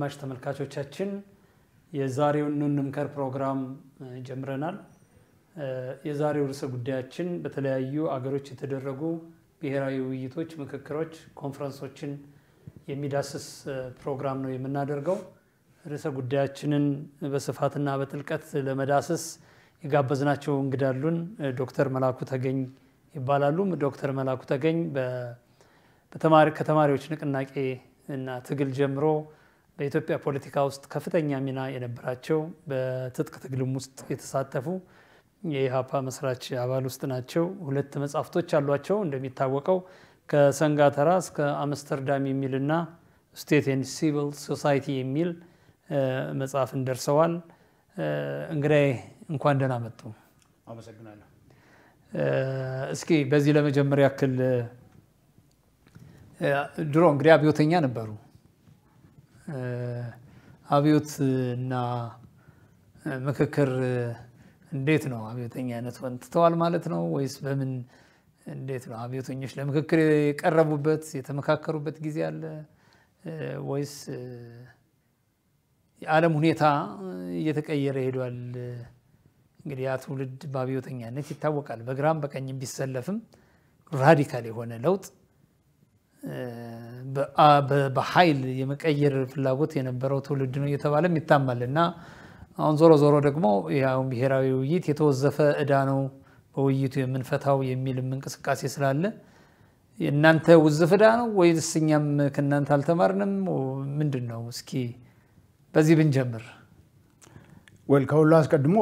አድማጭ ተመልካቾቻችን የዛሬውን ኑንምከር ፕሮግራም ጀምረናል። የዛሬው ርዕሰ ጉዳያችን በተለያዩ አገሮች የተደረጉ ብሔራዊ ውይይቶች፣ ምክክሮች፣ ኮንፈረንሶችን የሚዳስስ ፕሮግራም ነው የምናደርገው። ርዕሰ ጉዳያችንን በስፋትና በጥልቀት ለመዳሰስ የጋበዝናቸው እንግዳሉን ዶክተር መላኩ ተገኝ ይባላሉ። ዶክተር መላኩ ተገኝ ከተማሪዎች ንቅናቄ እና ትግል ጀምሮ በኢትዮጵያ ፖለቲካ ውስጥ ከፍተኛ ሚና የነበራቸው በትጥቅ ትግልም ውስጥ የተሳተፉ የኢሀፓ መስራች አባል ውስጥ ናቸው። ሁለት መጽሐፍቶች አሏቸው። እንደሚታወቀው ከሰንጋተራ እስከ አምስተርዳም የሚልና ስቴት ኤንድ ሲቪል ሶሳይቲ የሚል መጽሐፍን ደርሰዋል። እንግዲህ እንኳን ደህና መጡ። አመሰግናለሁ። እስኪ በዚህ ለመጀመሪያ ያክል ድሮ እንግዲህ አብዮተኛ ነበሩ አብዮት እና ምክክር እንዴት ነው? አብዮተኛነት ወንትተዋል ማለት ነው ወይስ በምን እንዴት ነው? አብዮተኞች ለምክክር የቀረቡበት የተመካከሩበት ጊዜ አለ ወይስ የዓለም ሁኔታ እየተቀየረ ሄዷል? እንግዲህ ያ ትውልድ በአብዮተኛነት ይታወቃል። በግራም በቀኝም ቢሰለፍም ራዲካል የሆነ ለውጥ በኃይል የመቀየር ፍላጎት የነበረው ትውልድ ነው እየተባለም ይታማል እና አሁን ዞሮ ዞሮ ደግሞ ያው ብሔራዊ ውይይት የተወዘፈ እዳ ነው በውይይቱ የምንፈታው የሚልም እንቅስቃሴ ስላለ እናንተ ውዝፍ እዳ ነው ወይስ እኛም ከእናንተ አልተማርንም ምንድን ነው? እስኪ በዚህ ብንጀምር። ወል ከሁሉ አስቀድሞ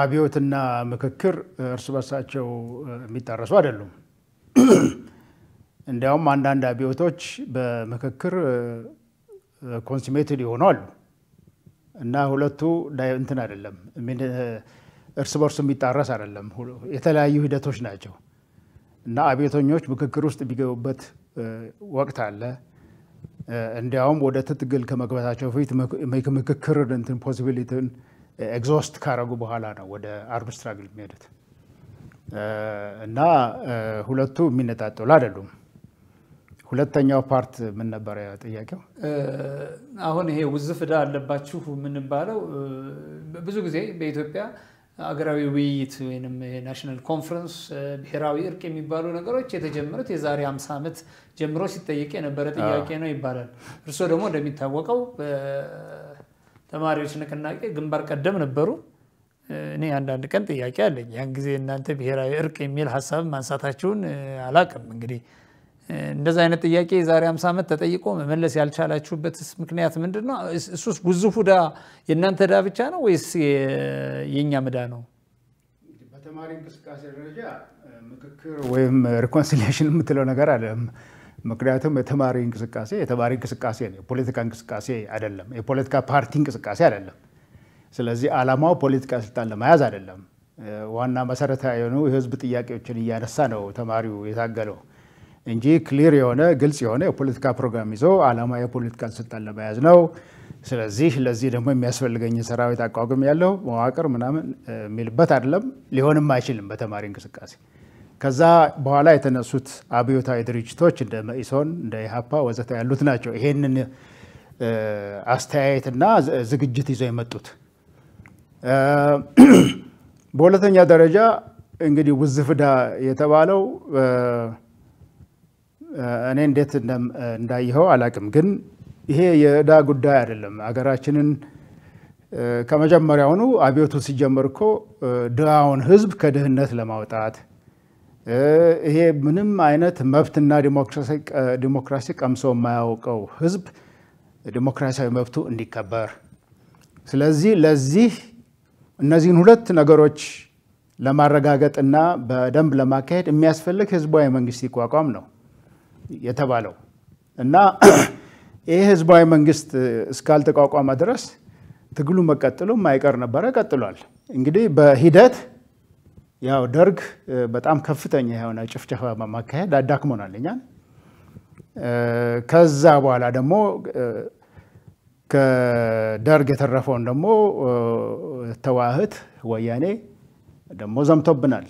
አብዮትና ምክክር እርስ በርሳቸው የሚጣረሱ አይደሉም። እንዲያውም አንዳንድ አብዮቶች በምክክር ኮንሱሜትድ የሆኑ አሉ እና ሁለቱ እንትን አይደለም እርስ በርሱ የሚጣረስ አይደለም። የተለያዩ ሂደቶች ናቸው እና አብዮተኞች ምክክር ውስጥ የሚገቡበት ወቅት አለ። እንዲያውም ወደ ትግል ከመግባታቸው በፊት ምክክር እንትን ፖሲቢሊቲን ኤግዞስት ካረጉ በኋላ ነው ወደ አርም ስትራግል የሚሄዱት እና ሁለቱ የሚነጣጠሉ አይደሉም። ሁለተኛው ፓርት ምን ነበረ ጥያቄው? አሁን ይሄ ውዝፍ ዕዳ አለባችሁ የምንባለው ብዙ ጊዜ በኢትዮጵያ አገራዊ ውይይት ወይም ናሽናል ኮንፈረንስ ብሔራዊ እርቅ የሚባሉ ነገሮች የተጀመሩት የዛሬ 50 ዓመት ጀምሮ ሲጠየቅ የነበረ ጥያቄ ነው ይባላል። እርስዎ ደግሞ እንደሚታወቀው በተማሪዎች ንቅናቄ ግንባር ቀደም ነበሩ። እኔ አንዳንድ ቀን ጥያቄ አለኝ። ያን ጊዜ እናንተ ብሔራዊ እርቅ የሚል ሀሳብ ማንሳታችሁን አላቅም እንግዲህ እንደዚ አይነት ጥያቄ የዛሬ 5 ዓመት ተጠይቆ መመለስ ያልቻላችሁበት ምክንያት ምንድን ነው? እሱስ ጉዙፉ ዳ የእናንተ ዳ ብቻ ነው ወይስ የእኛ ምዳ ነው? በተማሪ እንቅስቃሴ ደረጃ ምክክር ወይም ሪኮንሲሊሽን የምትለው ነገር አለ። ምክንያቱም የተማሪ እንቅስቃሴ የተማሪ እንቅስቃሴ ነው፣ የፖለቲካ እንቅስቃሴ አይደለም፣ የፖለቲካ ፓርቲ እንቅስቃሴ አይደለም። ስለዚህ ዓላማው ፖለቲካ ስልጣን ለመያዝ አይደለም። ዋና መሰረታዊ የሆኑ የህዝብ ጥያቄዎችን እያነሳ ነው ተማሪው የታገለው። እንጂ ክሊር የሆነ ግልጽ የሆነ የፖለቲካ ፕሮግራም ይዞ አላማ የፖለቲካ ስልጣን ለመያዝ ነው። ስለዚህ ለዚህ ደግሞ የሚያስፈልገኝ ሰራዊት አቋቁም ያለው መዋቅር ምናምን የሚልበት አይደለም፣ ሊሆንም አይችልም በተማሪ እንቅስቃሴ። ከዛ በኋላ የተነሱት አብዮታዊ ድርጅቶች እንደ መኢሶን፣ እንደ ኢህአፓ ወዘተ ያሉት ናቸው ይሄንን አስተያየትና ዝግጅት ይዘው የመጡት። በሁለተኛ ደረጃ እንግዲህ ውዝፍዳ የተባለው እኔ እንዴት እንዳየኸው አላቅም፣ ግን ይሄ የእዳ ጉዳይ አይደለም። ሀገራችንን ከመጀመሪያውኑ አብዮቱ ሲጀመር እኮ ድሃውን ህዝብ ከድህነት ለማውጣት ይሄ ምንም አይነት መብትና ዲሞክራሲ ቀምሶ የማያውቀው ህዝብ ዲሞክራሲያዊ መብቱ እንዲከበር፣ ስለዚህ ለዚህ እነዚህን ሁለት ነገሮች ለማረጋገጥና በደንብ ለማካሄድ የሚያስፈልግ ህዝባዊ መንግስት ይቋቋም ነው። የተባለው እና ይሄ ህዝባዊ መንግስት እስካልተቋቋመ ድረስ ትግሉ መቀጠሉ ማይቀር ነበረ። ቀጥሏል። እንግዲህ በሂደት ያው ደርግ በጣም ከፍተኛ የሆነ ጭፍጨፋ በማካሄድ አዳክሞናል እኛን። ከዛ በኋላ ደግሞ ከደርግ የተረፈውን ደግሞ ተዋህት ወያኔ ደግሞ ዘምቶብናል።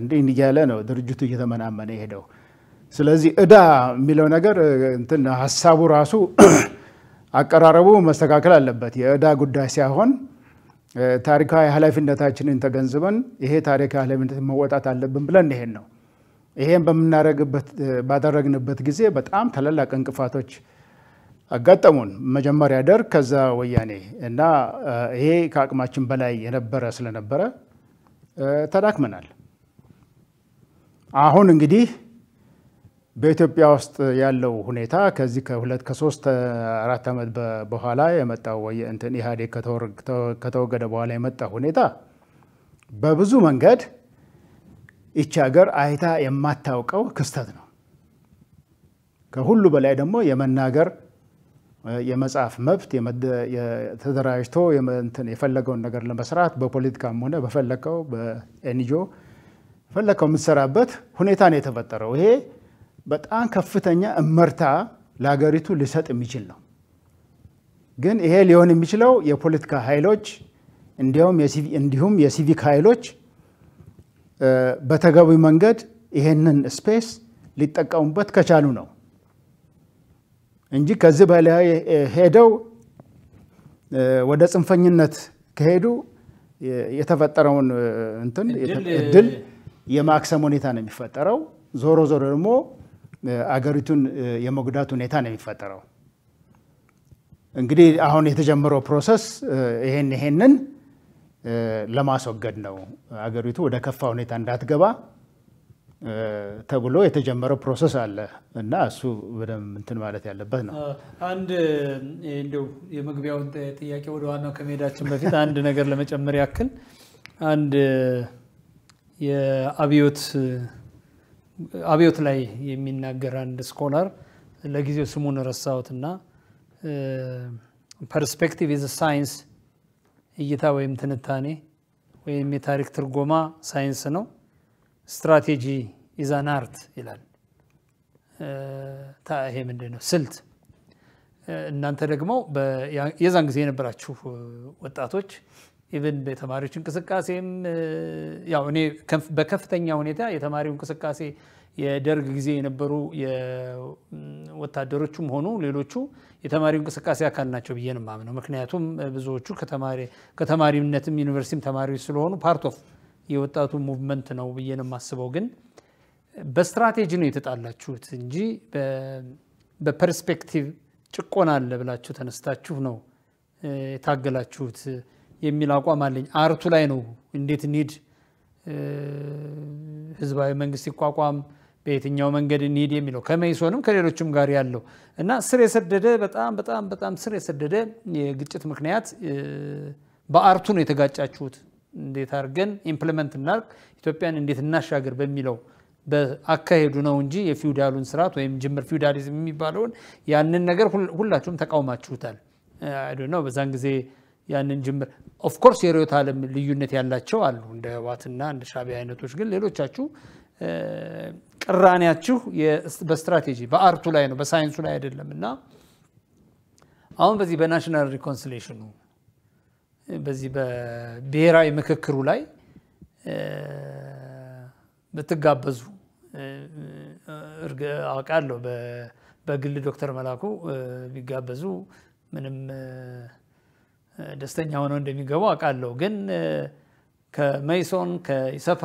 እንዲህ እያለ ነው ድርጅቱ እየተመናመነ የሄደው። ስለዚህ እዳ የሚለው ነገር እንትን ሀሳቡ ራሱ አቀራረቡ መስተካከል አለበት። የእዳ ጉዳይ ሳይሆን ታሪካዊ ኃላፊነታችንን ተገንዝበን ይሄ ታሪካዊ ኃላፊነት መወጣት አለብን ብለን ይሄን ነው። ይሄን በምናደረግበት ባደረግንበት ጊዜ በጣም ታላላቅ እንቅፋቶች አጋጠሙን። መጀመሪያ ደርግ፣ ከዛ ወያኔ እና ይሄ ከአቅማችን በላይ የነበረ ስለነበረ ተዳክመናል። አሁን እንግዲህ በኢትዮጵያ ውስጥ ያለው ሁኔታ ከዚህ ከሁለት ከሶስት አራት ዓመት በኋላ የመጣው እንትን ኢህአዴግ ከተወገደ በኋላ የመጣ ሁኔታ በብዙ መንገድ ይቺ ሀገር አይታ የማታውቀው ክስተት ነው። ከሁሉ በላይ ደግሞ የመናገር የመጻፍ መብት ተደራጅቶ የፈለገውን ነገር ለመስራት በፖለቲካም ሆነ በፈለከው በኤንጂኦ ፈለከው የምትሰራበት ሁኔታ ነው የተፈጠረው ይሄ በጣም ከፍተኛ እመርታ ለሀገሪቱ ሊሰጥ የሚችል ነው። ግን ይሄ ሊሆን የሚችለው የፖለቲካ ኃይሎች እንዲሁም የሲቪክ ኃይሎች በተገቢ መንገድ ይሄንን ስፔስ ሊጠቀሙበት ከቻሉ ነው እንጂ ከዚህ በላይ ሄደው ወደ ጽንፈኝነት ከሄዱ የተፈጠረውን እንትን እድል የማክሰም ሁኔታ ነው የሚፈጠረው። ዞሮ ዞሮ ደግሞ አገሪቱን የመጉዳት ሁኔታ ነው የሚፈጠረው። እንግዲህ አሁን የተጀመረው ፕሮሰስ ይሄን ይሄንን ለማስወገድ ነው አገሪቱ ወደ ከፋ ሁኔታ እንዳትገባ ተብሎ የተጀመረው ፕሮሰስ አለ እና እሱ በደንብ እንትን ማለት ያለበት ነው። አንድ እንደው የመግቢያውን ጥያቄ ወደ ዋናው ከመሄዳችን በፊት አንድ ነገር ለመጨመር ያክል አንድ የአብዮት አብዮት ላይ የሚናገር አንድ ስኮላር ለጊዜው ስሙን እና ፐርስፔክቲቭ ኢዝ ሳይንስ እይታ ወይም ትንታኔ ወይም የታሪክ ትርጎማ ሳይንስ ነው። ስትራቴጂ ኢዝ አን አርት ይላል። ይሄ ምንድን ነው? ስልት። እናንተ ደግሞ የዛን ጊዜ የነበራችሁ ወጣቶች ኢቨን በተማሪዎች እንቅስቃሴም ያው እኔ በከፍተኛ ሁኔታ የተማሪው እንቅስቃሴ የደርግ ጊዜ የነበሩ ወታደሮቹም ሆኑ ሌሎቹ የተማሪው እንቅስቃሴ አካል ናቸው ብዬ ነው የማምነው። ምክንያቱም ብዙዎቹ ከተማሪነትም ዩኒቨርሲቲም ተማሪዎች ስለሆኑ ፓርት ኦፍ የወጣቱ ሙቭመንት ነው ብዬ ነው የማስበው። ግን በስትራቴጂ ነው የተጣላችሁት እንጂ በፐርስፔክቲቭ ጭቆና አለ ብላችሁ ተነስታችሁ ነው የታገላችሁት። የሚል አቋም አለኝ። አርቱ ላይ ነው እንዴት እንሂድ፣ ህዝባዊ መንግስት ሲቋቋም በየትኛው መንገድ እንሂድ የሚለው ከመይሶንም ከሌሎችም ጋር ያለው እና ስር የሰደደ በጣም በጣም በጣም ስር የሰደደ የግጭት ምክንያት በአርቱ ነው የተጋጫችሁት። እንዴት አድርገን ኢምፕሊመንት እናርግ፣ ኢትዮጵያን እንዴት እናሻገር በሚለው በአካሄዱ ነው እንጂ የፊውዳሉን ስርዓት ወይም ጅምር ፊውዳሊዝም የሚባለውን ያንን ነገር ሁላችሁም ተቃውማችሁታል። ነው በዛን ጊዜ ያንን ጅምር ኦፍኮርስ የርዕዮተ ዓለም ልዩነት ያላቸው አሉ። እንደ ህዋትና እንደ ሻቢያ አይነቶች ግን ሌሎቻችሁ ቅራኔያችሁ በስትራቴጂ በአርቱ ላይ ነው፣ በሳይንሱ ላይ አይደለም እና አሁን በዚህ በናሽናል ሪኮንስሌሽኑ በዚህ በብሔራዊ ምክክሩ ላይ ብትጋበዙ አውቃለሁ። በግል ዶክተር መላኩ ቢጋበዙ ምንም ደስተኛ ሆነው እንደሚገቡ አውቃለሁ። ግን ከመይሶን ከኢሰፋ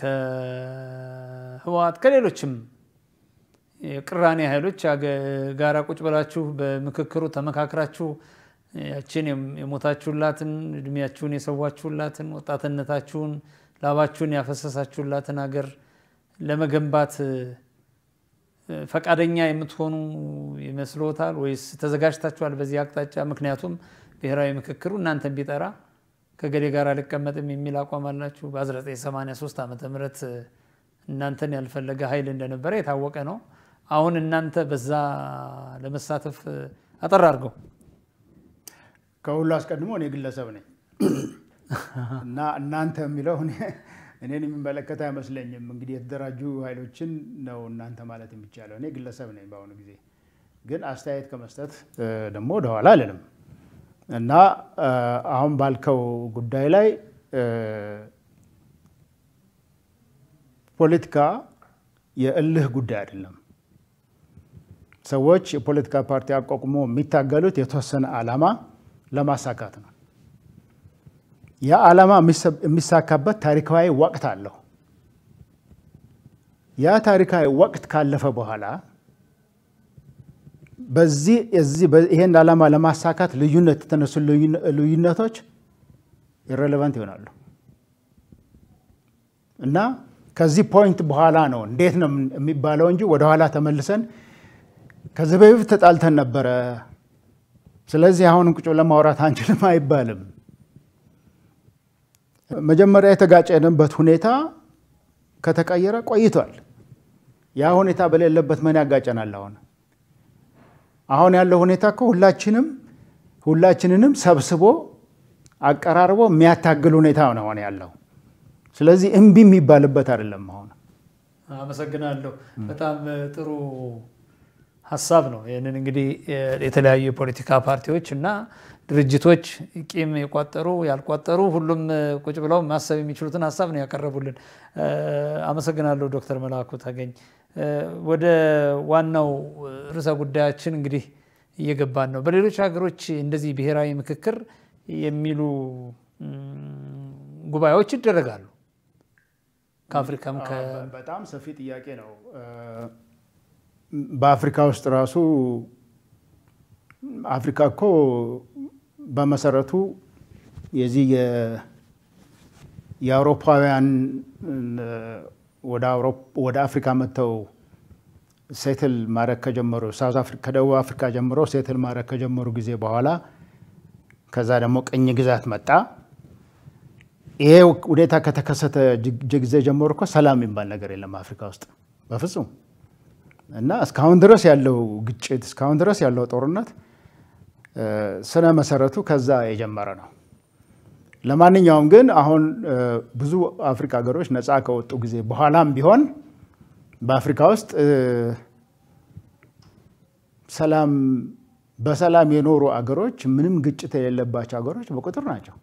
ከህወሓት ከሌሎችም የቅራኔ ኃይሎች ጋራ ቁጭ ብላችሁ በምክክሩ ተመካክራችሁ ያችን የሞታችሁላትን እድሜያችሁን የሰዋችሁላትን ወጣትነታችሁን ላባችሁን ያፈሰሳችሁላትን ሀገር ለመገንባት ፈቃደኛ የምትሆኑ ይመስሎታል ወይስ ተዘጋጅታችኋል በዚህ አቅጣጫ? ምክንያቱም ብሔራዊ ምክክሩ እናንተን ቢጠራ ከገሌ ጋር አልቀመጥም የሚል አቋም አላችሁ። በ1983 ዓ ም እናንተን ያልፈለገ ኃይል እንደነበረ የታወቀ ነው። አሁን እናንተ በዛ ለመሳተፍ አጠር አድርገው። ከሁሉ አስቀድሞ እኔ ግለሰብ ነኝ እና እናንተ የሚለው እኔን የሚመለከት አይመስለኝም። እንግዲህ የተደራጁ ኃይሎችን ነው እናንተ ማለት የሚቻለው። እኔ ግለሰብ ነኝ በአሁኑ ጊዜ ግን አስተያየት ከመስጠት ደግሞ ወደኋላ አልልም እና አሁን ባልከው ጉዳይ ላይ ፖለቲካ የእልህ ጉዳይ አይደለም። ሰዎች የፖለቲካ ፓርቲ አቋቁሞ የሚታገሉት የተወሰነ ዓላማ ለማሳካት ነው። ያ ዓላማ የሚሳካበት ታሪካዊ ወቅት አለው። ያ ታሪካዊ ወቅት ካለፈ በኋላ በዚህ እዚህ ይሄን ዓላማ ለማሳካት ልዩነት የተነሱ ልዩነቶች ኢሬሌቫንት ይሆናሉ እና ከዚህ ፖይንት በኋላ ነው እንዴት ነው የሚባለው እንጂ ወደኋላ ተመልሰን ከዚህ በፊት ተጣልተን ነበረ፣ ስለዚህ አሁን ቁጭ ለማውራት አንችልም አይባልም። መጀመሪያ የተጋጨንበት ሁኔታ ከተቀየረ ቆይቷል። ያ ሁኔታ በሌለበት ምን ያጋጨናል? አሁን አሁን ያለው ሁኔታ እኮ ሁላችንም ሁላችንንም ሰብስቦ አቀራርቦ የሚያታግል ሁኔታ ነው ሆነ ያለው። ስለዚህ እምቢ የሚባልበት አይደለም። አሁን አመሰግናለሁ። በጣም ጥሩ ሀሳብ ነው። ይህንን እንግዲህ የተለያዩ የፖለቲካ ፓርቲዎች እና ድርጅቶች ቂም የቋጠሩ ያልቋጠሩ ሁሉም ቁጭ ብለው ማሰብ የሚችሉትን ሀሳብ ነው ያቀረቡልን። አመሰግናለሁ ዶክተር መላኩ ተገኝ። ወደ ዋናው ርዕሰ ጉዳያችን እንግዲህ እየገባን ነው። በሌሎች ሀገሮች እንደዚህ ብሔራዊ ምክክር የሚሉ ጉባኤዎች ይደረጋሉ። ከአፍሪካም በጣም ሰፊ ጥያቄ ነው። በአፍሪካ ውስጥ ራሱ አፍሪካ እኮ በመሰረቱ የዚህ የአውሮፓውያን ወደ አፍሪካ መጥተው ሴትል ማድረግ ከጀመሩ ከደቡብ አፍሪካ ጀምሮ ሴትል ማድረግ ከጀመሩ ጊዜ በኋላ ከዛ ደግሞ ቅኝ ግዛት መጣ። ይሄ ሁኔታ ከተከሰተ ጊዜ ጀምሮ እኮ ሰላም የሚባል ነገር የለም አፍሪካ ውስጥ በፍጹም እና እስካሁን ድረስ ያለው ግጭት እስካሁን ድረስ ያለው ጦርነት ስነ መሰረቱ ከዛ የጀመረ ነው። ለማንኛውም ግን አሁን ብዙ አፍሪካ ሀገሮች ነፃ ከወጡ ጊዜ በኋላም ቢሆን በአፍሪካ ውስጥ ሰላም በሰላም የኖሩ አገሮች ምንም ግጭት የሌለባቸው አገሮች በቁጥር ናቸው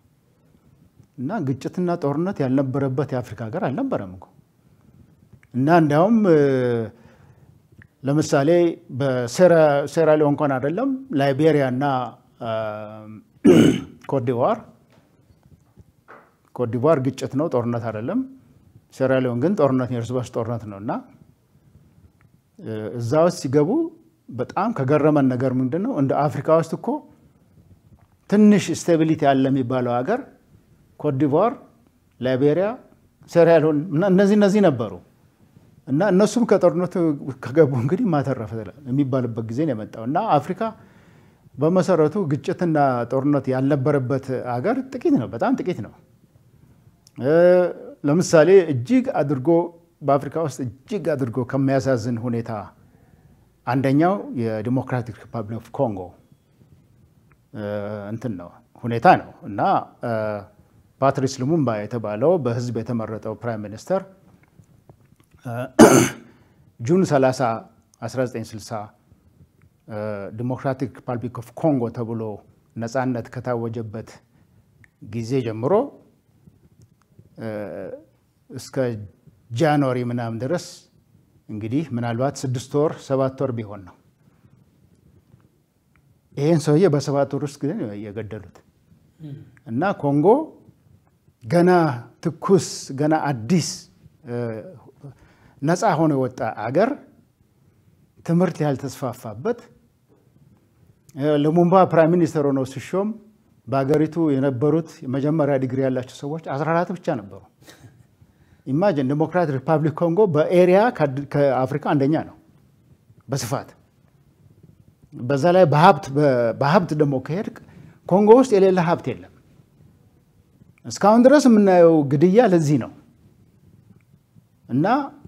እና ግጭትና ጦርነት ያልነበረበት የአፍሪካ ሀገር አልነበረም እኮ እና እንዲያውም ለምሳሌ በሴራሊዮን እንኳን አይደለም ላይቤሪያ እና ኮትዲቫር ኮትዲቫር ግጭት ነው፣ ጦርነት አይደለም። ሴራሊዮን ግን ጦርነት የእርስ በርስ ጦርነት ነው እና እዛ ውስጥ ሲገቡ በጣም ከገረመን ነገር ምንድን ነው እንደ አፍሪካ ውስጥ እኮ ትንሽ ስቴቢሊቲ ያለ የሚባለው ሀገር ኮዲር ላይቤሪያ፣ ሴራሊዮን እነዚህ እነዚህ ነበሩ። እና እነሱም ከጦርነቱ ከገቡ እንግዲህ ማተረፈ የሚባልበት ጊዜ ነው የመጣው እና አፍሪካ በመሰረቱ ግጭትና ጦርነት ያልነበረበት አገር ጥቂት ነው፣ በጣም ጥቂት ነው። ለምሳሌ እጅግ አድርጎ በአፍሪካ ውስጥ እጅግ አድርጎ ከሚያሳዝን ሁኔታ አንደኛው የዲሞክራቲክ ሪፐብሊክ ኮንጎ እንትን ነው ሁኔታ ነው እና ፓትሪስ ሉሙምባ የተባለው በህዝብ የተመረጠው ፕራይም ሚኒስተር ጁን 30 1960 ዲሞክራቲክ ሪፐብሊክ ኦፍ ኮንጎ ተብሎ ነፃነት ከታወጀበት ጊዜ ጀምሮ eh, እስከ ጃንዋሪ ምናምን ድረስ እንግዲህ ምናልባት ስድስት ወር ሰባት ወር ቢሆን ነው። ይህን ሰውዬ በሰባት ወር ውስጥ ግን የገደሉት እና ኮንጎ ገና ትኩስ ገና አዲስ ነፃ ሆኖ የወጣ አገር ትምህርት ያልተስፋፋበት ለሙምባ ፕራይም ሚኒስተር ሆነው ሲሾም በሀገሪቱ የነበሩት የመጀመሪያ ዲግሪ ያላቸው ሰዎች 14 ብቻ ነበሩ። ኢማጅን ዲሞክራት ሪፐብሊክ ኮንጎ በኤሪያ ከአፍሪካ አንደኛ ነው በስፋት። በዛ ላይ በሀብት ደግሞ ከሄድ ኮንጎ ውስጥ የሌለ ሀብት የለም። እስካሁን ድረስ የምናየው ግድያ ለዚህ ነው እና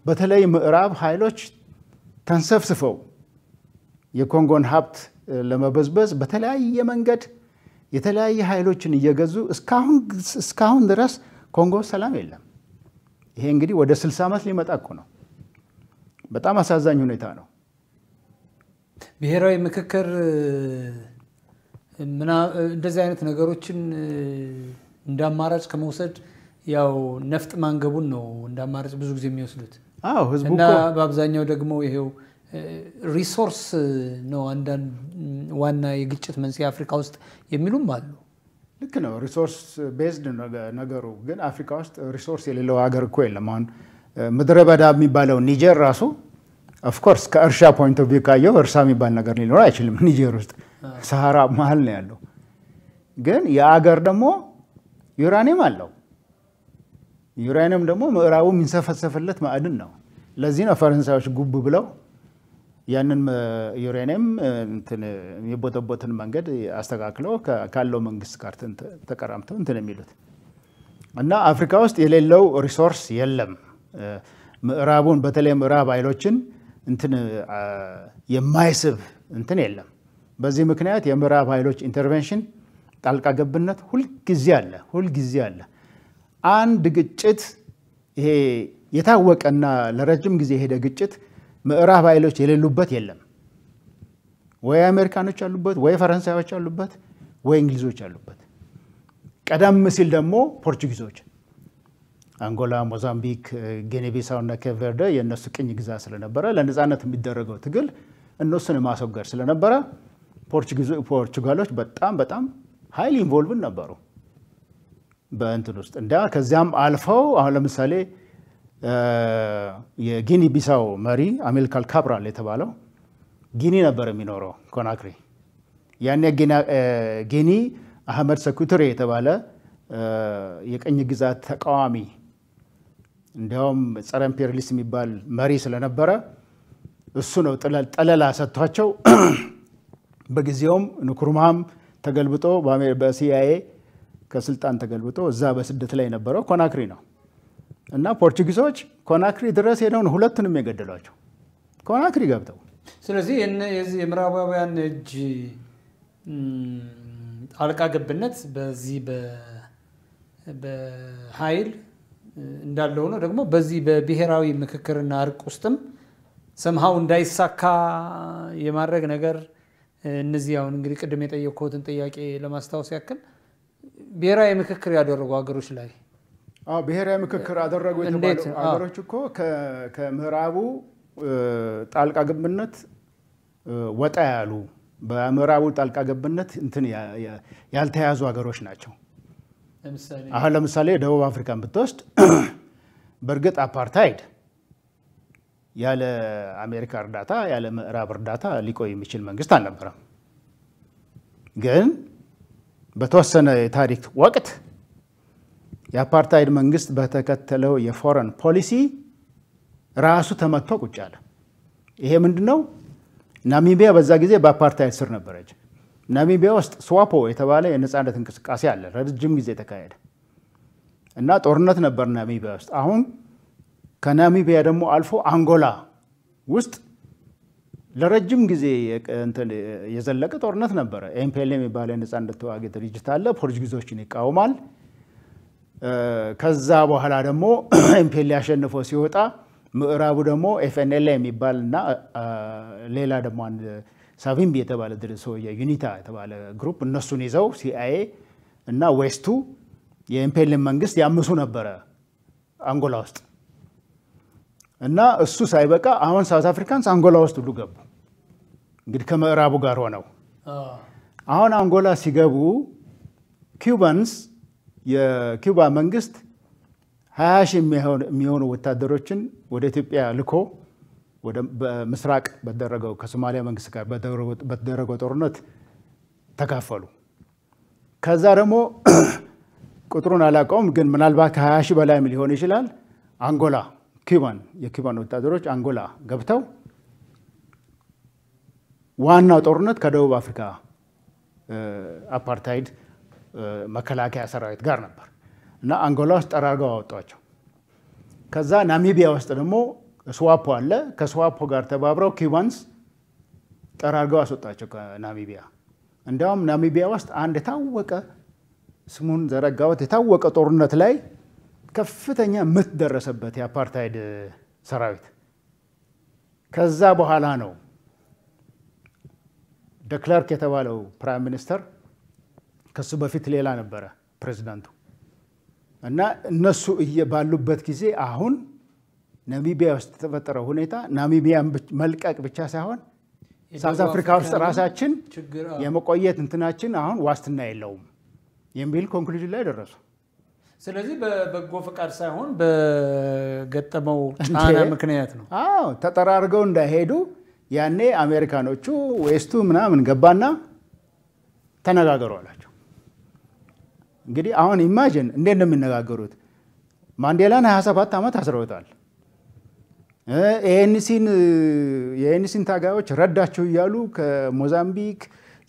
በተለይ ምዕራብ ኃይሎች ተንሰፍስፈው የኮንጎን ሀብት ለመበዝበዝ በተለያየ መንገድ የተለያየ ኃይሎችን እየገዙ እስካሁን ድረስ ኮንጎ ሰላም የለም። ይሄ እንግዲህ ወደ 60 ዓመት ሊመጣ እኮ ነው። በጣም አሳዛኝ ሁኔታ ነው። ብሔራዊ ምክክር እንደዚህ አይነት ነገሮችን እንደ አማራጭ ከመውሰድ ያው ነፍጥ ማንገቡን ነው እንደ አማራጭ ብዙ ጊዜ የሚወስዱት። እና በአብዛኛው ደግሞ ይሄው ሪሶርስ ነው አንዳንድ ዋና የግጭት መንስኤ አፍሪካ ውስጥ የሚሉም አሉ። ልክ ነው። ሪሶርስ ቤዝድ ነገሩ ግን አፍሪካ ውስጥ ሪሶርስ የሌለው ሀገር እኮ የለም። አሁን ምድረ በዳ የሚባለው ኒጀር ራሱ ኦፍኮርስ ከእርሻ ፖይንት ኦፍ ቪው ካየው እርሳ የሚባል ነገር ሊኖር አይችልም። ኒጀር ውስጥ ሰሃራ መሀል ነው ያለው። ግን የአገር ደግሞ ዩራኒየም አለው ዩራኒየም ደግሞ ምዕራቡ የሚንሰፈሰፍለት ማዕድን ነው። ለዚህ ነው ፈረንሳዮች ጉብ ብለው ያንን ዩራኒየም የቦተቦትን መንገድ አስተካክለው ካለው መንግስት ጋር ተቀራምተው እንትን የሚሉት እና አፍሪካ ውስጥ የሌለው ሪሶርስ የለም። ምዕራቡን በተለይ ምዕራብ ኃይሎችን እንትን የማይስብ እንትን የለም። በዚህ ምክንያት የምዕራብ ኃይሎች ኢንተርቬንሽን ጣልቃ ገብነት ሁልጊዜ አለ፣ ሁልጊዜ አለ። አንድ ግጭት ይሄ የታወቀና ለረጅም ጊዜ የሄደ ግጭት ምዕራብ ኃይሎች የሌሉበት የለም። ወይ አሜሪካኖች አሉበት፣ ወይ ፈረንሳዮች አሉበት፣ ወይ እንግሊዞች አሉበት። ቀደም ሲል ደግሞ ፖርቹጊዞች አንጎላ፣ ሞዛምቢክ፣ ጊኒቢሳው እና ኬቨርደ የእነሱ ቅኝ ግዛት ስለነበረ ለነፃነት የሚደረገው ትግል እነሱን ማስወገድ ስለነበረ ፖርቹጋሎች በጣም በጣም ሀይል ኢንቮልቭን ነበሩ። በእንትን ውስጥ እንዳ ከዚያም አልፈው አሁን ለምሳሌ የጊኒ ቢሳው መሪ አሜልካል ካብራል የተባለው ጊኒ ነበር የሚኖረው ኮናክሪ። ያኔ ጊኒ አህመድ ሰኩቱሬ የተባለ የቀኝ ግዛት ተቃዋሚ እንዲያውም ጸረ ኢምፔሪያሊስት የሚባል መሪ ስለነበረ እሱ ነው ጠለላ ሰጥቷቸው በጊዜውም ንኩርማም ተገልብጦ በሲአይኤ ከስልጣን ተገልብጦ እዛ በስደት ላይ የነበረው ኮናክሪ ነው እና ፖርቹጊሶች ኮናክሪ ድረስ ሄደውን ሁለቱንም የገደሏቸው ኮናክሪ ገብተው። ስለዚህ የምዕራባውያን እጅ ጣልቃ ገብነት በዚህ በኃይል እንዳለው ነው። ደግሞ በዚህ በብሔራዊ ምክክርና እርቅ ውስጥም ሰምሃው እንዳይሳካ የማድረግ ነገር እነዚህ አሁን እንግዲህ ቅድም የጠየቅኩትን ጥያቄ ለማስታወስ ያክል ብሔራዊ ምክክር ያደረጉ ሀገሮች ላይ ብሔራዊ ምክክር አደረጉ የተባሉ ሀገሮች እኮ ከምዕራቡ ጣልቃ ገብነት ወጣ ያሉ በምዕራቡ ጣልቃ ገብነት እንትን ያልተያዙ ሀገሮች ናቸው። አሁን ለምሳሌ ደቡብ አፍሪካን ብትወስድ በእርግጥ አፓርታይድ ያለ አሜሪካ እርዳታ ያለ ምዕራብ እርዳታ ሊቆይ የሚችል መንግስት አልነበረም ግን በተወሰነ የታሪክ ወቅት የአፓርታይድ መንግስት በተከተለው የፎረን ፖሊሲ ራሱ ተመቶ ቁጭ አለ። ይሄ ምንድን ነው? ናሚቢያ በዛ ጊዜ በአፓርታይድ ስር ነበረች። ናሚቢያ ውስጥ ስዋፖ የተባለ የነፃነት እንቅስቃሴ አለ፣ ረጅም ጊዜ ተካሄደ እና ጦርነት ነበር ናሚቢያ ውስጥ። አሁን ከናሚቢያ ደግሞ አልፎ አንጎላ ውስጥ ለረጅም ጊዜ የዘለቀ ጦርነት ነበረ። ኤምፔል የሚባለ የነጻነት ተዋጊ ድርጅት አለ። ፖርቹጊዞችን ይቃወማል። ከዛ በኋላ ደግሞ ኤምፔሌ ያሸንፎ ሲወጣ ምዕራቡ ደግሞ ኤፍኤንኤል የሚባል እና ሌላ ደግሞ አንድ ሳቪምቢ የተባለ ድርጅት የዩኒታ የተባለ ግሩፕ እነሱን ይዘው ሲአይኤ እና ዌስቱ የኤምፔሌን መንግስት ያምሱ ነበረ አንጎላ ውስጥ እና እሱ ሳይበቃ አሁን ሳውት አፍሪካንስ አንጎላ ውስጥ ሁሉ ገቡ። እንግዲህ ከምዕራቡ ጋር ሆነው አሁን አንጎላ ሲገቡ ኪውባንስ የኪውባ መንግስት ሀያ ሺህ የሚሆኑ ወታደሮችን ወደ ኢትዮጵያ ልኮ ምስራቅ ከሶማሊያ መንግስት ጋር በተደረገው ጦርነት ተካፈሉ። ከዛ ደግሞ ቁጥሩን አላውቀውም፣ ግን ምናልባት ከሀያ ሺህ በላይም ሊሆን ይችላል አንጎላ ኪውባን የኪውባን ወታደሮች አንጎላ ገብተው ዋናው ጦርነት ከደቡብ አፍሪካ አፓርታይድ መከላከያ ሰራዊት ጋር ነበር እና አንጎላ ውስጥ ጠራርገው አወጧቸው። ከዛ ናሚቢያ ውስጥ ደግሞ ስዋፖ አለ። ከስዋፖ ጋር ተባብረው ኪባንስ ጠራርገው አስወጣቸው ከናሚቢያ። እንዲያውም ናሚቢያ ውስጥ አንድ የታወቀ ስሙን ዘረጋሁት የታወቀ ጦርነት ላይ ከፍተኛ ምት ደረሰበት የአፓርታይድ ሰራዊት። ከዛ በኋላ ነው ደክለርክ የተባለው ፕራይም ሚኒስተር ከሱ በፊት ሌላ ነበረ ፕሬዚዳንቱ እና እነሱ ባሉበት ጊዜ አሁን ናሚቢያ ውስጥ የተፈጠረው ሁኔታ ናሚቢያን መልቀቅ ብቻ ሳይሆን ሳውዝ አፍሪካ ውስጥ ራሳችን የመቆየት እንትናችን አሁን ዋስትና የለውም የሚል ኮንክሉዥን ላይ ደረሱ። ስለዚህ በበጎ ፈቃድ ሳይሆን በገጠመው ጫና ምክንያት ነው። አዎ ተጠራርገው እንዳይሄዱ ያኔ አሜሪካኖቹ ዌስቱ ምናምን ገባና ተነጋገሩ አላቸው። እንግዲህ አሁን ኢማጅን እንዴት ነው የሚነጋገሩት? ማንዴላን 27 ዓመት አስረውታል። የኤንሲን ታጋዮች ረዳችሁ እያሉ ከሞዛምቢክ፣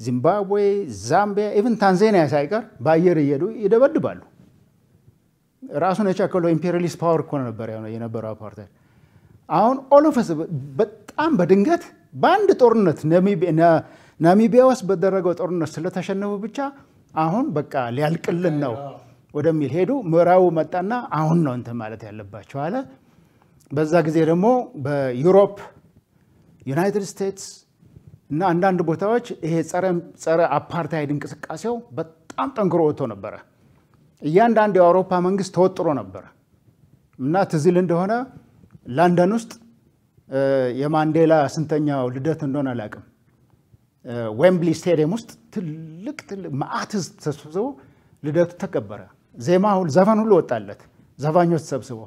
ዚምባብዌ፣ ዛምቢያ ኢቭን ታንዛኒያ ሳይቀር በአየር እየሄዱ ይደበድባሉ። ራሱን የቻከለው ኢምፔሪያሊስት ፓወር እኮ የነበረው አፓርታይድ። አሁን ኦሎፈስ በጣም በድንገት በአንድ ጦርነት ናሚቢያ ውስጥ በደረገው ጦርነት ስለተሸነፉ ብቻ አሁን በቃ ሊያልቅልን ነው ወደሚል ሄዱ። ምዕራቡ መጣና አሁን ነው እንትን ማለት ያለባቸው አለ። በዛ ጊዜ ደግሞ በዩሮፕ ዩናይትድ ስቴትስ እና አንዳንድ ቦታዎች ይሄ ጸረ አፓርታይድ እንቅስቃሴው በጣም ጠንክሮ ወጥቶ ነበረ። እያንዳንዱ የአውሮፓ መንግስት ተወጥሮ ነበረ እና ትዝል እንደሆነ ለንደን ውስጥ የማንዴላ ስንተኛው ልደት እንደሆነ አላውቅም፣ ዌምብሊ ስቴዲየም ውስጥ ትልቅ ትልቅ መዓት ህዝብ ተሰብስቦ ልደቱ ተከበረ። ዜማ ሁሉ ዘፈን ሁሉ ወጣለት፣ ዘፋኞች ተሰብስቦ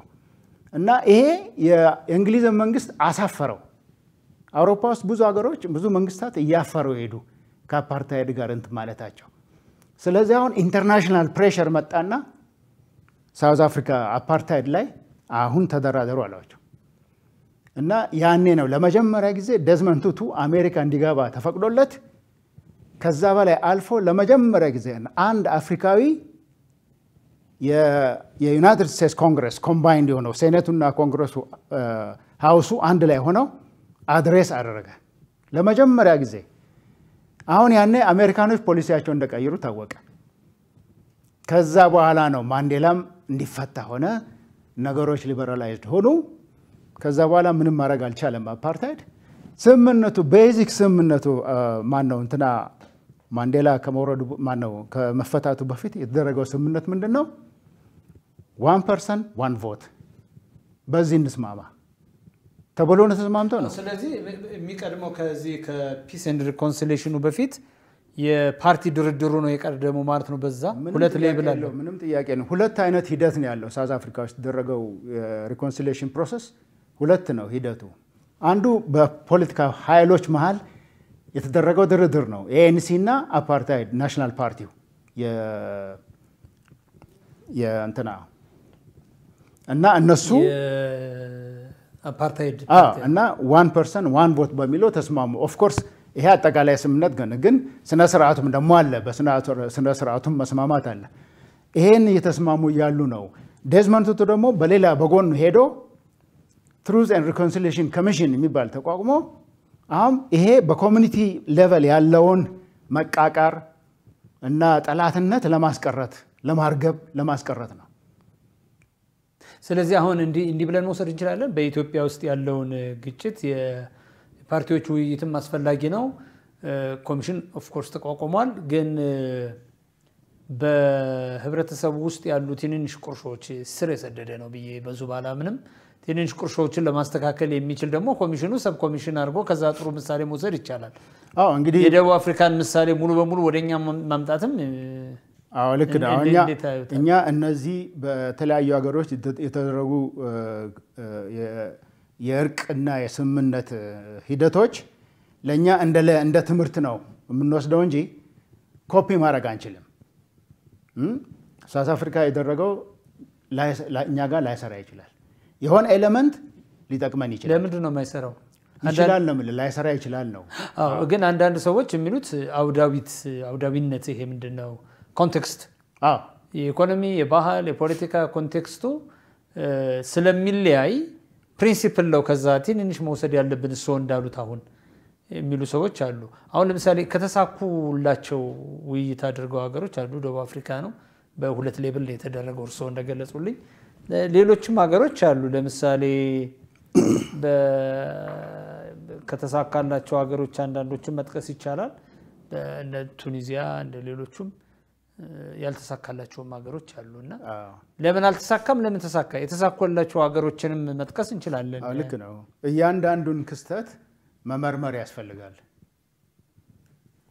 እና ይሄ የእንግሊዝን መንግስት አሳፈረው። አውሮፓ ውስጥ ብዙ ሀገሮች ብዙ መንግስታት እያፈረው ሄዱ ከአፓርታይድ ጋር እንት ማለታቸው። ስለዚህ አሁን ኢንተርናሽናል ፕሬሸር መጣና ሳውዝ አፍሪካ አፓርታይድ ላይ አሁን ተደራደሩ አላቸው። እና ያኔ ነው ለመጀመሪያ ጊዜ ደዝመንቱቱ ቱቱ አሜሪካ እንዲገባ ተፈቅዶለት ከዛ በላይ አልፎ ለመጀመሪያ ጊዜ አንድ አፍሪካዊ የዩናይትድ ስቴትስ ኮንግረስ ኮምባይንድ የሆነው ሴኔቱና ኮንግረሱ ሀውሱ አንድ ላይ ሆነው አድሬስ አደረገ ለመጀመሪያ ጊዜ። አሁን ያኔ አሜሪካኖች ፖሊሲያቸው እንደቀይሩ ታወቀ። ከዛ በኋላ ነው ማንዴላም እንዲፈታ ሆነ፣ ነገሮች ሊበራላይዝድ ሆኑ። ከዛ በኋላ ምንም ማድረግ አልቻለም አፓርታይድ። ስምምነቱ ቤዚክ ስምምነቱ ነው እንትና ማንዴላ ከመውረዱ ነው ከመፈታቱ በፊት የተደረገው ስምምነት ምንድን ነው? ዋን ፐርሰን ዋን ቮት በዚህ እንስማማ ተብሎ ነው ተስማምተው ነው። ስለዚህ የሚቀድመው ከዚህ ከፒስ ኤንድ ሪኮንሲሌሽኑ በፊት የፓርቲ ድርድሩ ነው የቀደሙ ማለት ነው። በዛ ሁለት ላይ ብላለሁ። ምንም ጥያቄ ነው። ሁለት አይነት ሂደት ነው ያለው ሳውዝ አፍሪካ ውስጥ የተደረገው ሪኮንሲሌሽን ፕሮሰስ ሁለት ነው ሂደቱ። አንዱ በፖለቲካ ኃይሎች መሃል የተደረገው ድርድር ነው። ኤኤንሲ እና አፓርታይድ ናሽናል ፓርቲው እንትና እና እነሱ እና ዋን ፐርሰን ዋን ቮት በሚለው ተስማሙ። ኦፍኮርስ ይሄ አጠቃላይ ስምምነት ግን ግን ስነ ስርዓቱም ደግሞ አለ። በስነ ስርዓቱም መስማማት አለ። ይሄን እየተስማሙ እያሉ ነው ዴዝመንት ቱቱ ደግሞ በሌላ በጎን ሄዶ ትሩዝ ኤንድ ሪኮንሲሌሽን ኮሚሽን የሚባል ተቋቁሞ አሁን ይሄ በኮሚኒቲ ሌቨል ያለውን መቃቃር እና ጠላትነት ለማስቀረት ለማርገብ ለማስቀረት ነው። ስለዚህ አሁን እንዲህ ብለን መውሰድ እንችላለን። በኢትዮጵያ ውስጥ ያለውን ግጭት የፓርቲዎች ውይይትም አስፈላጊ ነው። ኮሚሽን ኦፍኮርስ ተቋቁሟል ግን በህብረተሰቡ ውስጥ ያሉ ትንንሽ ቁርሾዎች ስር የሰደደ ነው ብዬ በዙ ባላምንም ትንንሽ ቁርሾዎችን ለማስተካከል የሚችል ደግሞ ኮሚሽኑ ሰብ ኮሚሽን አድርጎ ከዛ ጥሩ ምሳሌ መውሰድ ይቻላል። እንግዲህ የደቡብ አፍሪካን ምሳሌ ሙሉ በሙሉ ወደኛ ማምጣትም አዎ ልክ ነው። እኛ እነዚህ በተለያዩ ሀገሮች የተደረጉ የእርቅና የስምምነት ሂደቶች ለእኛ እንደ ትምህርት ነው የምንወስደው እንጂ ኮፒ ማድረግ አንችልም። ሳውዝ አፍሪካ የደረገው እኛ ጋር ላይሰራ ይችላል። የሆነ ኤሌመንት ሊጠቅመን ይችላል። ለምንድን ነው የማይሰራው? ይችላል ነው ላይሰራ ይችላል ነው። ግን አንዳንድ ሰዎች የሚሉት አውዳዊት አውዳዊነት ይሄ ምንድን ነው ኮንቴክስት፣ የኢኮኖሚ፣ የባህል፣ የፖለቲካ ኮንቴክስቱ ስለሚለያይ ፕሪንሲፕል ነው። ከዛ ትንንሽ መውሰድ ያለብን እሶ እንዳሉት አሁን የሚሉ ሰዎች አሉ። አሁን ለምሳሌ ከተሳኩላቸው ውይይት አድርገው ሀገሮች አንዱ ደቡብ አፍሪካ ነው። በሁለት ሌብል የተደረገው እርስዎ እንደገለጹልኝ። ሌሎችም ሀገሮች አሉ። ለምሳሌ ከተሳካላቸው ሀገሮች አንዳንዶችን መጥቀስ ይቻላል። እንደ ቱኒዚያ እንደ ሌሎቹም ያልተሳካላቸውም ሀገሮች አሉ እና ለምን አልተሳካም? ለምን ተሳካ? የተሳኮላቸው ሀገሮችንም መጥቀስ እንችላለን። ልክ ነው። እያንዳንዱን ክስተት መመርመር ያስፈልጋል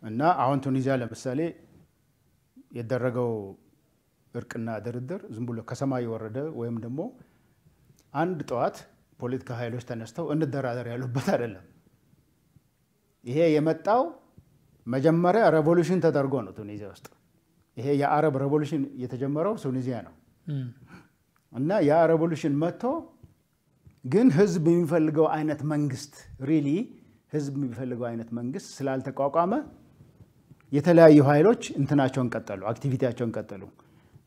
እና አሁን ቱኒዚያ ለምሳሌ የደረገው እርቅና ድርድር ዝም ብሎ ከሰማይ የወረደ ወይም ደግሞ አንድ ጠዋት ፖለቲካ ኃይሎች ተነስተው እንደራደር ያሉበት አይደለም። ይሄ የመጣው መጀመሪያ ሬቮሉሽን ተደርጎ ነው ቱኒዚያ ውስጥ። ይሄ የአረብ ሬቮሉሽን የተጀመረው ቱኒዚያ ነው እና ያ ሬቮሉሽን መጥቶ ግን ህዝብ የሚፈልገው አይነት መንግስት ሪሊ ህዝብ የሚፈልገው አይነት መንግስት ስላልተቋቋመ የተለያዩ ኃይሎች እንትናቸውን ቀጠሉ፣ አክቲቪቲያቸውን ቀጠሉ።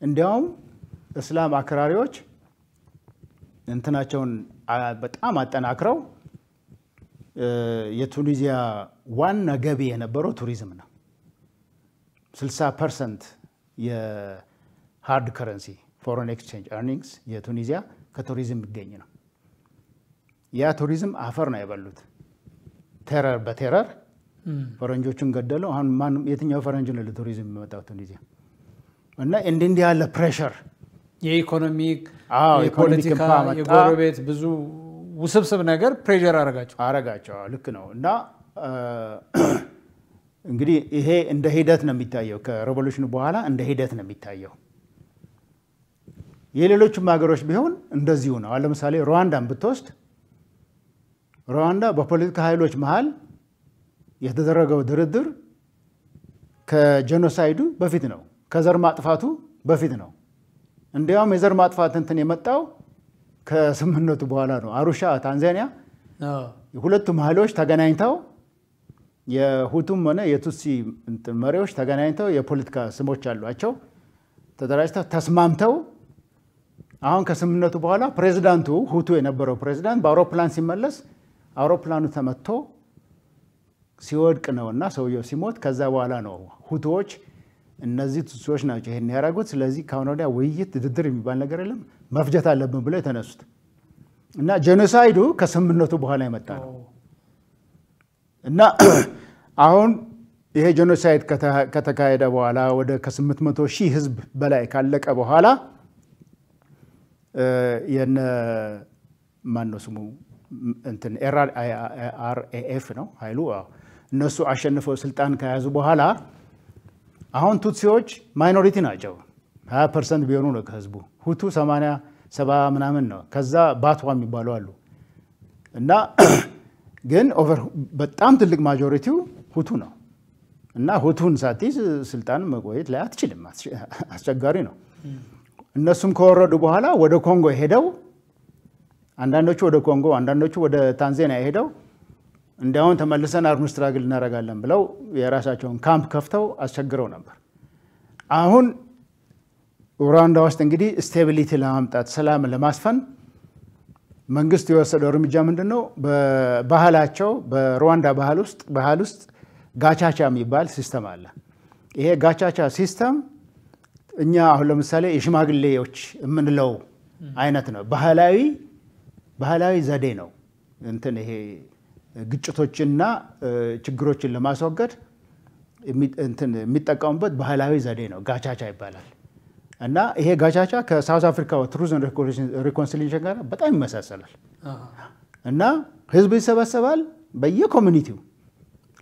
እንዲያውም እስላም አክራሪዎች እንትናቸውን በጣም አጠናክረው የቱኒዚያ ዋና ገቢ የነበረው ቱሪዝም ነው። 60 ፐርሰንት የሃርድ ከረንሲ ፎሬን ኤክስቼንጅ ኤርኒንግስ የቱኒዚያ ከቱሪዝም ይገኝ ነው። ያ ቱሪዝም አፈር ነው የበሉት። ቴረር በቴረር ፈረንጆቹን ገደለው አሁን ማን የትኛው ፈረንጅ ነው ለቱሪዝም የሚመጣው ቱኒዚያ? እና እንዲህ እንዲህ ያለ ፕሬሸር የኢኮኖሚክ የፖለቲካ የጎረቤት ብዙ ውስብስብ ነገር ፕሬሸር አረጋቸው አረጋቸው። ልክ ነው። እና እንግዲህ ይሄ እንደ ሂደት ነው የሚታየው። ከሬቮሉሽኑ በኋላ እንደ ሂደት ነው የሚታየው። የሌሎቹም ሀገሮች ቢሆን እንደዚሁ ነው። ለምሳሌ ሩዋንዳን ብትወስድ ሩዋንዳ በፖለቲካ ኃይሎች መሀል የተደረገው ድርድር ከጀኖሳይዱ በፊት ነው፣ ከዘር ማጥፋቱ በፊት ነው። እንዲያውም የዘር ማጥፋት እንትን የመጣው ከስምምነቱ በኋላ ነው። አሩሻ ታንዛኒያ፣ ሁለቱም ኃይሎች ተገናኝተው የሁቱም ሆነ የቱሲ መሪዎች ተገናኝተው የፖለቲካ ስሞች አሏቸው ተደራጅተው ተስማምተው አሁን ከስምምነቱ በኋላ ፕሬዚዳንቱ ሁቱ የነበረው ፕሬዚዳንት በአውሮፕላን ሲመለስ አውሮፕላኑ ተመቶ ሲወድቅ ነው እና ሰውየው ሲሞት ከዛ በኋላ ነው ሁቶዎች እነዚህ ቱትሲዎች ናቸው ይሄን ያደረጉት። ስለዚህ ከአሁን ወዲያ ውይይት፣ ድድር የሚባል ነገር የለም መፍጀት አለብን ብለው የተነሱት እና ጄኖሳይዱ ከስምምነቱ በኋላ የመጣ ነው እና አሁን ይሄ ጄኖሳይድ ከተካሄደ በኋላ ወደ ከ800 ሺህ ህዝብ በላይ ካለቀ በኋላ የነ ማን ስሙ እንትን አርኤኤፍ ነው ኃይሉ እነሱ አሸንፈው ስልጣን ከያዙ በኋላ አሁን ቱትሲዎች ማይኖሪቲ ናቸው። 20 ፐርሰንት ቢሆኑ ነው ከህዝቡ። ሁቱ 80 ሰባ ምናምን ነው። ከዛ ባትዋ የሚባሉ አሉ እና ግን ኦቨር በጣም ትልቅ ማጆሪቲው ሁቱ ነው እና ሁቱን ሳትይዝ ስልጣን መቆየት ላይ አትችልም። አስቸጋሪ ነው። እነሱም ከወረዱ በኋላ ወደ ኮንጎ ሄደው አንዳንዶቹ ወደ ኮንጎ፣ አንዳንዶቹ ወደ ታንዛኒያ ሄደው እንዲያውም ተመልሰን አርም ስትራግል እናደርጋለን ብለው የራሳቸውን ካምፕ ከፍተው አስቸግረው ነበር። አሁን ሩዋንዳ ውስጥ እንግዲህ ስቴቢሊቲ ለማምጣት ሰላም ለማስፈን መንግስት የወሰደው እርምጃ ምንድን ነው? በባህላቸው በሩዋንዳ ባህል ውስጥ ባህል ውስጥ ጋቻቻ የሚባል ሲስተም አለ። ይሄ ጋቻቻ ሲስተም እኛ አሁን ለምሳሌ የሽማግሌዎች የምንለው አይነት ነው። ባህላዊ ባህላዊ ዘዴ ነው። እንትን ይሄ ግጭቶችና ችግሮችን ለማስወገድ የሚጠቀሙበት ባህላዊ ዘዴ ነው። ጋቻቻ ይባላል። እና ይሄ ጋቻቻ ከሳውዝ አፍሪካ ትሩዝ ሪኮንሲሊሽን ጋር በጣም ይመሳሰላል። እና ህዝብ ይሰበሰባል በየኮሚኒቲው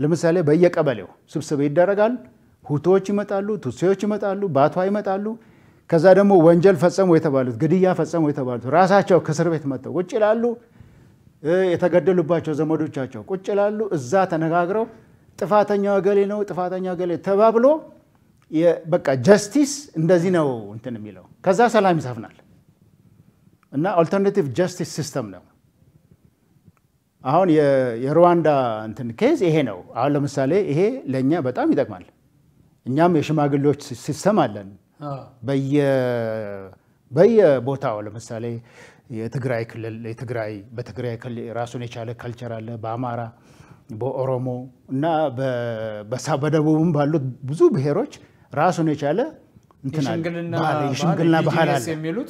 ለምሳሌ በየቀበሌው ስብስብ ይደረጋል። ሁቶዎች ይመጣሉ፣ ቱሴዎች ይመጣሉ፣ ባቷ ይመጣሉ። ከዛ ደግሞ ወንጀል ፈጸሙ የተባሉት ግድያ ፈጸሙ የተባሉት ራሳቸው ከእስር ቤት መጥተው ቁጭ ይላሉ። የተገደሉባቸው ዘመዶቻቸው ቁጭ ይላሉ። እዛ ተነጋግረው ጥፋተኛ ገሌ ነው ጥፋተኛ ገሌ ተባብሎ በቃ ጀስቲስ እንደዚህ ነው እንትን የሚለው ከዛ ሰላም ይሰፍናል እና ኦልተርኔቲቭ ጀስቲስ ሲስተም ነው። አሁን የሩዋንዳ እንትን ኬዝ ይሄ ነው። አሁን ለምሳሌ ይሄ ለእኛ በጣም ይጠቅማል። እኛም የሽማግሌዎች ሲስተም አለን። በየቦታው ለምሳሌ የትግራይ ክልል የትግራይ በትግራይ ክልል ራሱን የቻለ ካልቸር አለ። በአማራ፣ በኦሮሞ እና በደቡብም ባሉት ብዙ ብሔሮች ራሱን የቻለ የሽምግልና ባህል አለ የሚሉት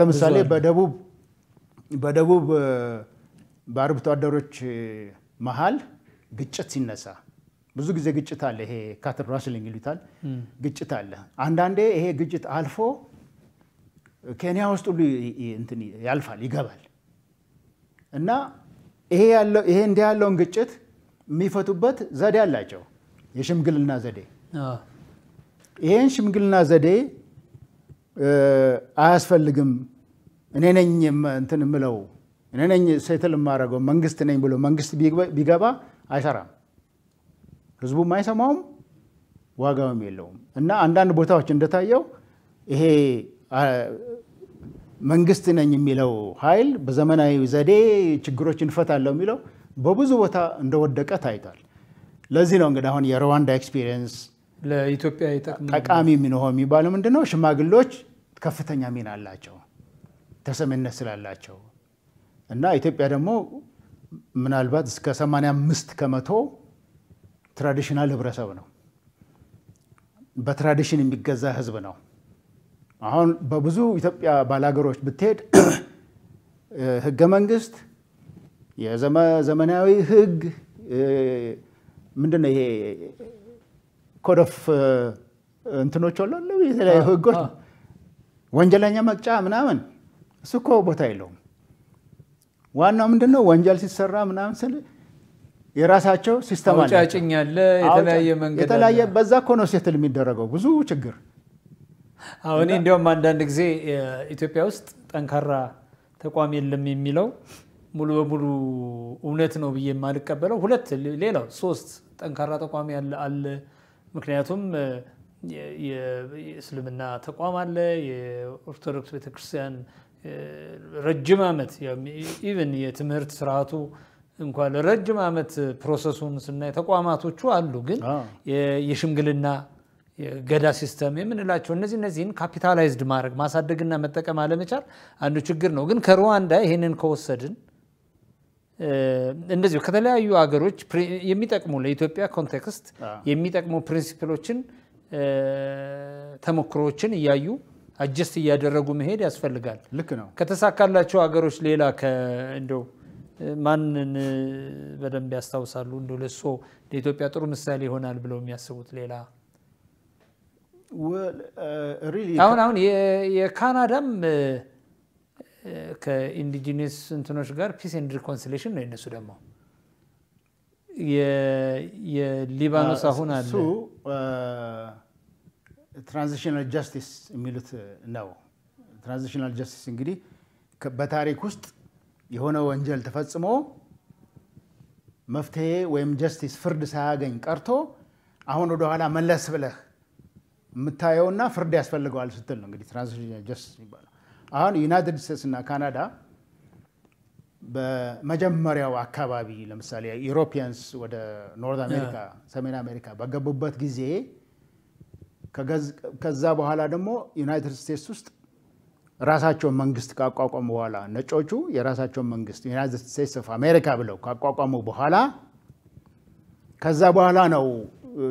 ለምሳሌ በደቡብ በደቡብ በአርብቶ አደሮች መሀል ግጭት ሲነሳ ብዙ ጊዜ ግጭት አለ። ይሄ ካትል ራስሊንግ ይሉታል። ግጭት አለ። አንዳንዴ ይሄ ግጭት አልፎ ኬንያ ውስጥ ሁሉ ያልፋል፣ ይገባል እና ይሄ እንዲህ ያለውን ግጭት የሚፈቱበት ዘዴ አላቸው፣ የሽምግልና ዘዴ። ይህን ሽምግልና ዘዴ አያስፈልግም እኔ ነኝ እንትን ምለው እኔ ነኝ ሴትል የማደርገው መንግስት ነኝ ብሎ መንግስት ቢገባ አይሰራም። ህዝቡም አይሰማውም፣ ዋጋውም የለውም እና አንዳንድ ቦታዎች እንደታየው ይሄ መንግስት ነኝ የሚለው ኃይል በዘመናዊ ዘዴ ችግሮች እንፈታለው የሚለው በብዙ ቦታ እንደወደቀ ታይቷል። ለዚህ ነው እንግዲህ አሁን የሩዋንዳ ኤክስፒሪየንስ ለኢትዮጵያ ጠቃሚ የሚንሆ የሚባለው ምንድን ነው? ሽማግሌዎች ከፍተኛ ሚና አላቸው ተሰሚነት ስላላቸው እና ኢትዮጵያ ደግሞ ምናልባት እስከ 85 ከመቶ ትራዲሽናል ህብረሰብ ነው። በትራዲሽን የሚገዛ ህዝብ ነው። አሁን በብዙ ኢትዮጵያ ባላገሮች ብትሄድ ህገ መንግስት፣ የዘመናዊ ህግ ምንድን ነው ይሄ ኮድ ኦፍ እንትኖች አሉ የተለያዩ ህጎች፣ ወንጀለኛ መቅጫ ምናምን እሱ እኮ ቦታ የለውም። ዋናው ምንድን ነው ወንጀል ሲሰራ ምናምን ስል የራሳቸው ሲስተም አለ፣ አውጫጭኝ አለ፣ የተለያየ መንገድ የተለያየ በዛ እኮ ነው ሴትል የሚደረገው ብዙ ችግር። አሁን እንዲያውም አንዳንድ ጊዜ ኢትዮጵያ ውስጥ ጠንካራ ተቋም የለም የሚለው ሙሉ በሙሉ እውነት ነው ብዬ የማልቀበለው ሁለት ሌላው ሶስት ጠንካራ ተቋም አለ። ምክንያቱም የእስልምና ተቋም አለ፣ የኦርቶዶክስ ቤተክርስቲያን ረጅም ዓመት ኢቨን የትምህርት ስርዓቱ እንኳን ለረጅም ዓመት ፕሮሰሱን ስናይ ተቋማቶቹ አሉ፣ ግን የሽምግልና ገዳ ሲስተም የምንላቸው እነዚህ እነዚህን ካፒታላይዝድ ማድረግ ማሳደግና መጠቀም አለመቻል አንዱ ችግር ነው። ግን ከሩዋንዳ ይህንን ከወሰድን እንደዚሁ ከተለያዩ አገሮች የሚጠቅሙ ለኢትዮጵያ ኮንቴክስት የሚጠቅሙ ፕሪንሲፕሎችን ተሞክሮዎችን እያዩ አጀስት እያደረጉ መሄድ ያስፈልጋል። ልክ ነው። ከተሳካላቸው አገሮች ሌላ እንደው ማንን በደንብ ያስታውሳሉ? እንደ ለሶ ለኢትዮጵያ ጥሩ ምሳሌ ይሆናል ብለው የሚያስቡት ሌላ አሁን አሁን የካናዳም ከኢንዲጂነስ እንትኖች ጋር ፒስ ኤንድ ሪኮንሲሌሽን ነው የነሱ ደግሞ የሊባኖስ አሁን አለ ትራንዚሽናል ጃስቲስ የሚሉት ነው። ትራንዚሽናል ጃስቲስ እንግዲህ በታሪክ ውስጥ የሆነ ወንጀል ተፈጽሞ መፍትሄ ወይም ጀስቲስ ፍርድ ሳያገኝ ቀርቶ አሁን ወደኋላ መለስ ብለህ የምታየውና ፍርድ ያስፈልገዋል ስትል ነው እንግዲህ ትራንዚሽናል ጀስቲስ የሚባለው። አሁን ዩናይትድ ስቴትስ እና ካናዳ በመጀመሪያው አካባቢ ለምሳሌ ዩሮፒያንስ ወደ ኖርዝ አሜሪካ፣ ሰሜን አሜሪካ በገቡበት ጊዜ ከዛ በኋላ ደግሞ ዩናይትድ ስቴትስ ውስጥ ራሳቸውን መንግስት ካቋቋሙ በኋላ ነጮቹ የራሳቸውን መንግስት ዩናይትድ ስቴትስ ኦፍ አሜሪካ ብለው ካቋቋሙ በኋላ ከዛ በኋላ ነው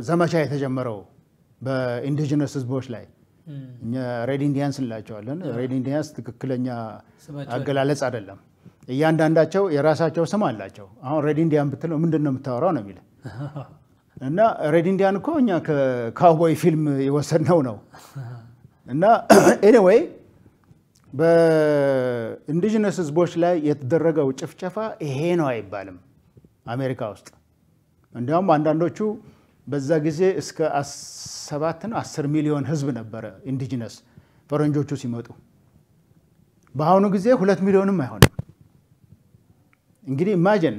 ዘመቻ የተጀመረው በኢንዲጂነስ ህዝቦች ላይ ሬድ ኢንዲያንስ እንላቸዋለን። ሬድ ኢንዲያንስ ትክክለኛ አገላለጽ አይደለም። እያንዳንዳቸው የራሳቸው ስም አላቸው። አሁን ሬድ ኢንዲያን ብትለው ምንድን ነው የምታወራው ነው የሚል እና ሬድ ኢንዲያን እኮ እኛ ከካውቦይ ፊልም የወሰድነው ነው እና ኤኒዌይ በኢንዲጂነስ ህዝቦች ላይ የተደረገው ጭፍጨፋ ይሄ ነው አይባልም አሜሪካ ውስጥ። እንዲያውም አንዳንዶቹ በዛ ጊዜ እስከ ነው አስር ሚሊዮን ህዝብ ነበረ ኢንዲጂነስ ፈረንጆቹ ሲመጡ። በአሁኑ ጊዜ ሁለት ሚሊዮንም አይሆንም። እንግዲህ ኢማጅን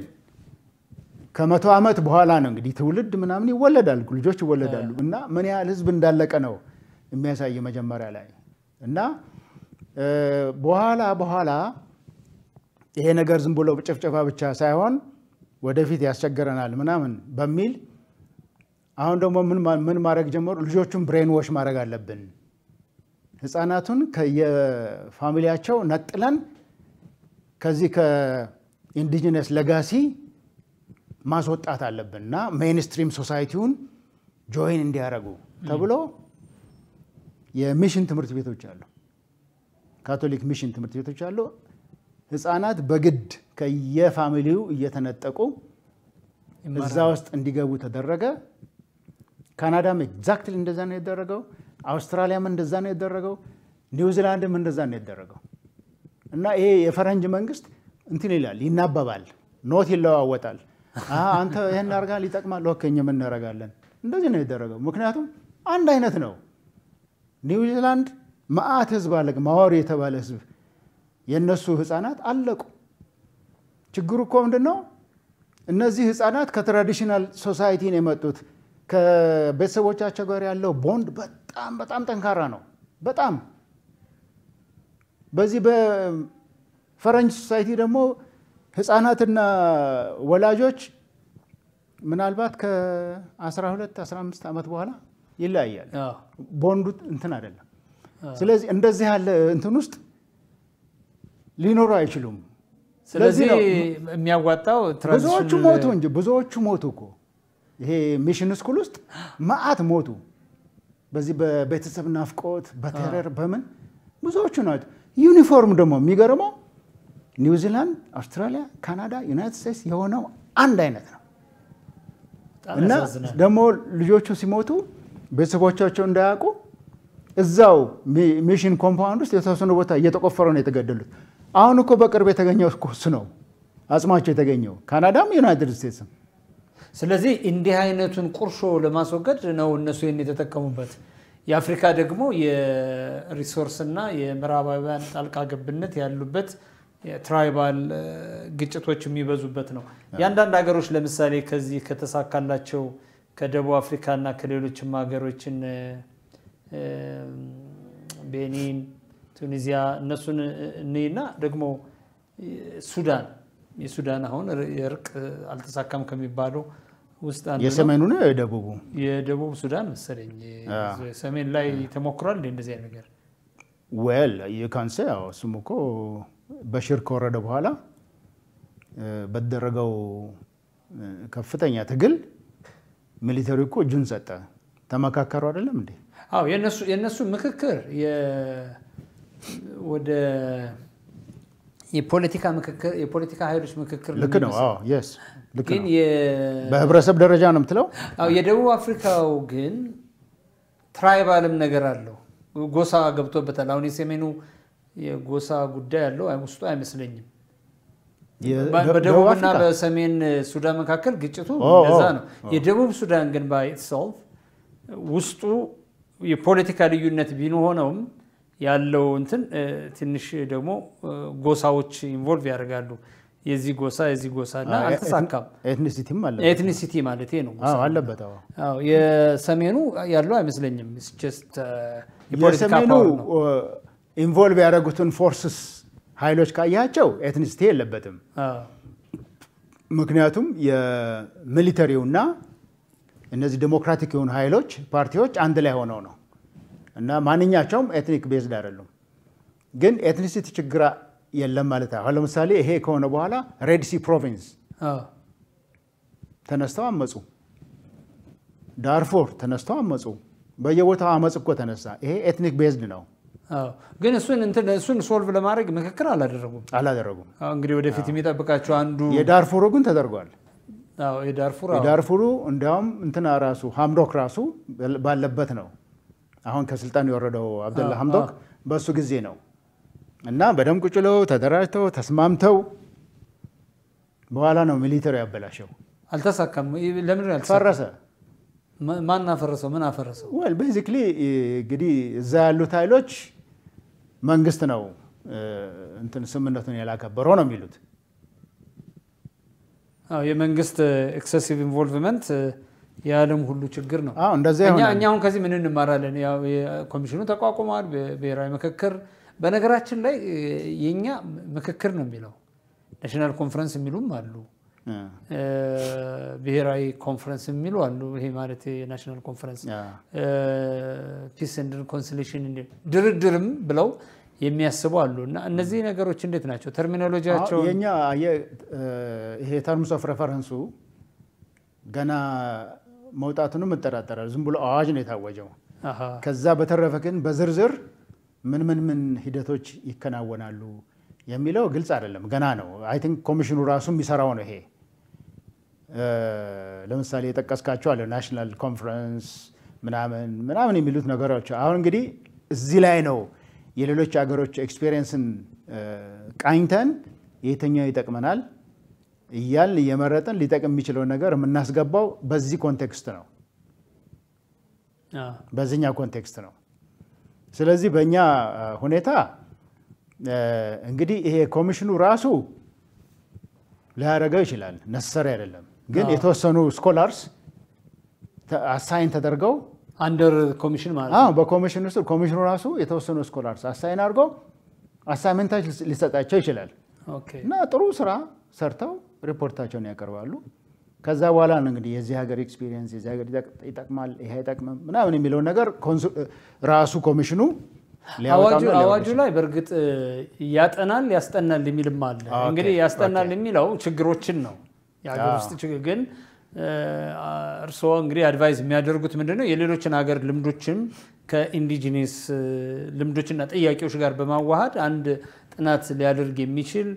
ከመቶ ዓመት በኋላ ነው እንግዲህ ትውልድ ምናምን ይወለዳል፣ ልጆች ይወለዳሉ እና ምን ያህል ህዝብ እንዳለቀ ነው የሚያሳይ መጀመሪያ ላይ እና በኋላ በኋላ ይሄ ነገር ዝም ብሎ ጭፍጨፋ ብቻ ሳይሆን ወደፊት ያስቸግረናል ምናምን በሚል አሁን ደግሞ ምን ማድረግ ጀመሩ? ልጆቹን ብሬን ዎሽ ማድረግ አለብን። ህፃናቱን ከየፋሚሊያቸው ነጥለን ከዚህ ከኢንዲጂነስ ለጋሲ ማስወጣት አለብን እና ሜንስትሪም ሶሳይቲውን ጆይን እንዲያደረጉ ተብሎ የሚሽን ትምህርት ቤቶች አሉ። ካቶሊክ ሚሽን ትምህርት ቤቶች አሉ። ህፃናት በግድ ከየፋሚሊው እየተነጠቁ እዛ ውስጥ እንዲገቡ ተደረገ። ካናዳም ኤግዛክትሊ እንደዛ ነው የደረገው። አውስትራሊያም እንደዛ ነው የደረገው። ኒውዚላንድም እንደዛ ነው የደረገው። እና ይሄ የፈረንጅ መንግስት እንትን ይላል፣ ይናበባል፣ ኖት ይለዋወጣል። አንተ ይህን አርጋ ሊጠቅማል፣ ኦኬ እኛም እናደርጋለን። እንደዚህ ነው የደረገው። ምክንያቱም አንድ አይነት ነው። ኒውዚላንድ መዓት ህዝብ አለቅ ማዋሩ የተባለ ህዝብ የእነሱ ህፃናት አለቁ። ችግሩ እኮ ምንድን ነው? እነዚህ ህፃናት ከትራዲሽናል ሶሳይቲ ነው የመጡት። ከቤተሰቦቻቸው ጋር ያለው ቦንድ በጣም በጣም ጠንካራ ነው። በጣም በዚህ በፈረንጅ ሶሳይቲ ደግሞ ህፃናትና ወላጆች ምናልባት ከ12 15 ዓመት በኋላ ይለያያል። ቦንዱ እንትን አይደለም ስለዚህ እንደዚህ ያለ እንትን ውስጥ ሊኖሩ አይችሉም። ስለዚህ የሚያዋጣው ብዙዎቹ ሞቱ እንጂ ብዙዎቹ ሞቱ እኮ ይሄ ሚሽን ስኩል ውስጥ መዓት ሞቱ። በዚህ በቤተሰብ ናፍቆት፣ በቴረር በምን ብዙዎቹ ናቸው። ዩኒፎርም ደግሞ የሚገርመው ኒውዚላንድ፣ አውስትራሊያ፣ ካናዳ፣ ዩናይትድ ስቴትስ የሆነው አንድ አይነት ነው እና ደግሞ ልጆቹ ሲሞቱ ቤተሰቦቻቸው እንዳያውቁ እዛው ሚሽን ኮምፓውንድ ውስጥ የተወሰነ ቦታ እየተቆፈረ ነው የተገደሉት። አሁን እኮ በቅርብ የተገኘው እሱ ነው አጽማቸው የተገኘው ካናዳም ዩናይትድ ስቴትስም። ስለዚህ እንዲህ አይነቱን ቁርሾ ለማስወገድ ነው እነሱ ይህን የተጠቀሙበት። የአፍሪካ ደግሞ የሪሶርስና የምዕራባውያን ጣልቃ ገብነት ያሉበት ትራይባል ግጭቶች የሚበዙበት ነው። የአንዳንድ ሀገሮች ለምሳሌ ከዚህ ከተሳካላቸው ከደቡብ አፍሪካና ከሌሎችም ሀገሮችን ቤኒን፣ ቱኒዚያ እነሱን እንይና ደግሞ ሱዳን የሱዳን አሁን የእርቅ አልተሳካም ከሚባሉ ውስጥ አንዱ የሰሜኑ ነው የደቡቡ የደቡብ ሱዳን መሰለኝ ሰሜን ላይ ተሞክሯል እንደዚህ አይነት ነገር ወል የካንሴ እሱም እኮ በሽር ከወረደ በኋላ በተደረገው ከፍተኛ ትግል ሚሊተሪ እኮ እጁን ሰጠ። ተመካከሩ አይደለም እንዴ? አዎ የእነሱ ምክክር ወደ የፖለቲካ ምክክር የፖለቲካ ኃይሎች ምክክር ልክ ነው። በህብረተሰብ ደረጃ ነው የምትለው። የደቡብ አፍሪካው ግን ትራይባልም ነገር አለው፣ ጎሳ ገብቶበታል። አሁን የሰሜኑ የጎሳ ጉዳይ አለው ውስጡ አይመስለኝም። በደቡብና በሰሜን ሱዳን መካከል ግጭቱ እንደዛ ነው። የደቡብ ሱዳን ግን ባይ ኢትሰልፍ ውስጡ የፖለቲካ ልዩነት ቢሆነውም ያለው እንትን ትንሽ ደግሞ ጎሳዎች ኢንቮልቭ ያደርጋሉ። የዚህ ጎሳ የዚህ ጎሳ እና አልተሳካም። ኤትኒሲቲ ማለት ነው አለበት። የሰሜኑ ያለው አይመስለኝም። የሰሜኑ ኢንቮልቭ ያደረጉትን ፎርስስ ኃይሎች ካያቸው ኤትኒሲቲ የለበትም። ምክንያቱም የሚሊተሪውና እነዚህ ዴሞክራቲክ የሆኑ ኃይሎች ፓርቲዎች አንድ ላይ ሆነው ነው እና ማንኛቸውም ኤትኒክ ቤዝድ አይደሉም። ግን ኤትኒሲቲ ችግር የለም ማለት አሁን ለምሳሌ ይሄ ከሆነ በኋላ ሬድሲ ፕሮቪንስ ተነስተው አመፁ፣ ዳርፎር ተነስተው አመፁ። በየቦታው አመፅ እኮ ተነሳ። ይሄ ኤትኒክ ቤዝድ ነው። ግን እሱን እሱን ሶልቭ ለማድረግ ምክክር አላደረጉም አላደረጉም። እንግዲህ ወደፊት የሚጠብቃቸው አንዱ የዳርፎሩ ግን ተደርጓል። የዳርፉሩ እንዲያውም እንትና ራሱ ሀምዶክ ራሱ ባለበት ነው። አሁን ከስልጣን የወረደው አብደላ ሀምዶክ በእሱ ጊዜ ነው እና በደም ቁጭ ተደራጅተው ተስማምተው በኋላ ነው ሚሊተሪ ያበላሸው። አልተሳካም። ለምን ፈረሰ? ማን አፈረሰው? ምን አፈረሰው? ወል ቤዚክሊ እንግዲህ እዛ ያሉት ኃይሎች መንግስት ነው እንትን ስምምነቱን ያላከበረው ነው የሚሉት የመንግስት ኤክሰሲቭ ኢንቮልቭመንት የዓለም ሁሉ ችግር ነው። እንደዚያ እኛ አሁን ከዚህ ምን እንማራለን? ኮሚሽኑ ተቋቁሟል፣ ብሔራዊ ምክክር። በነገራችን ላይ የኛ ምክክር ነው የሚለው ናሽናል ኮንፈረንስ የሚሉም አሉ፣ ብሔራዊ ኮንፈረንስ የሚሉ አሉ። ይሄ ማለት የናሽናል ኮንፈረንስ ፒስ ኤንድ ኮንሲሌሽን ድርድርም ብለው የሚያስቡ አሉ እና እነዚህ ነገሮች እንዴት ናቸው ተርሚኖሎጂያቸው? የኛ ይሄ ተርምስ ኦፍ ሬፈረንሱ ገና መውጣቱን እጠራጠራል። ዝም ብሎ አዋጅ ነው የታወጀው። ከዛ በተረፈ ግን በዝርዝር ምን ምን ምን ሂደቶች ይከናወናሉ የሚለው ግልጽ አይደለም፣ ገና ነው። አይ ቲንክ ኮሚሽኑ ራሱ የሚሰራው ነው ይሄ። ለምሳሌ የጠቀስካቸው አለ ናሽናል ኮንፈረንስ ምናምን ምናምን የሚሉት ነገሮች አሁን እንግዲህ እዚህ ላይ ነው የሌሎች ሀገሮች ኤክስፔሪየንስን ቃኝተን የትኛው ይጠቅመናል እያል እየመረጥን ሊጠቅም የሚችለውን ነገር የምናስገባው በዚህ ኮንቴክስት ነው፣ በዚህኛ ኮንቴክስት ነው። ስለዚህ በእኛ ሁኔታ እንግዲህ ይሄ ኮሚሽኑ ራሱ ሊያደርገው ይችላል፣ ነሰሪ አይደለም። ግን የተወሰኑ ስኮላርስ አሳይን ተደርገው አንደር ኮሚሽን ማለት ነው። በኮሚሽን ውስጥ ኮሚሽኑ ራሱ የተወሰኑ ስኮላርስ አሳይን አድርጎ አሳይመንታች ሊሰጣቸው ይችላል እና ጥሩ ስራ ሰርተው ሪፖርታቸውን ያቀርባሉ። ከዛ በኋላ ነው እንግዲህ የዚህ ሀገር ኤክስፒሪየንስ የዚህ ሀገር ይጠቅማል፣ ይህ አይጠቅምም ምናምን የሚለውን ነገር ራሱ ኮሚሽኑ አዋጁ ላይ በእርግጥ ያጠናል ያስጠናል የሚልም አለ። እንግዲህ ያስጠናል የሚለው ችግሮችን ነው የሀገር ውስጥ ግን እርስዎ እንግዲህ አድቫይዝ የሚያደርጉት ምንድን ነው? የሌሎችን ሀገር ልምዶችም ከኢንዲጂኒስ ልምዶችና ጥያቄዎች ጋር በማዋሃድ አንድ ጥናት ሊያደርግ የሚችል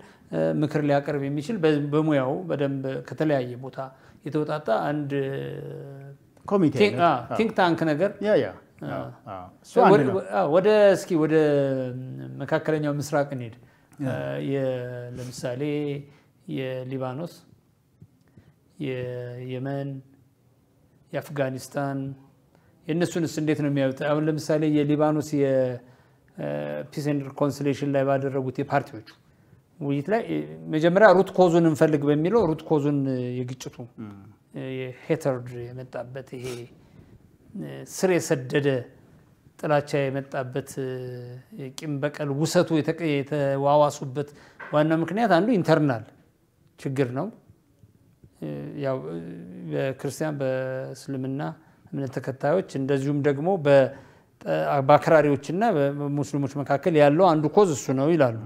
ምክር ሊያቀርብ የሚችል በሙያው በደንብ ከተለያየ ቦታ የተውጣጣ አንድ ቲንክ ታንክ ነገር ወደ እስኪ ወደ መካከለኛው ምስራቅ እንሄድ። ለምሳሌ የሊባኖስ የየመን የአፍጋኒስታን የእነሱንስ እንዴት ነው የሚያዩት? አሁን ለምሳሌ የሊባኖስ የፒስ ኤንድ ኮንስሌሽን ላይ ባደረጉት የፓርቲዎቹ ውይይት ላይ መጀመሪያ ሩት ኮዙን እንፈልግ በሚለው ሩት ኮዙን የግጭቱ ሄተርድ የመጣበት ይሄ ስር የሰደደ ጥላቻ የመጣበት ቂም በቀል ውሰቱ የተዋዋሱበት ዋና ምክንያት አንዱ ኢንተርናል ችግር ነው። ያው በክርስቲያን በእስልምና እምነት ተከታዮች እንደዚሁም ደግሞ በአክራሪዎችና በሙስሊሞች መካከል ያለው አንዱ ኮዝ እሱ ነው ይላሉ።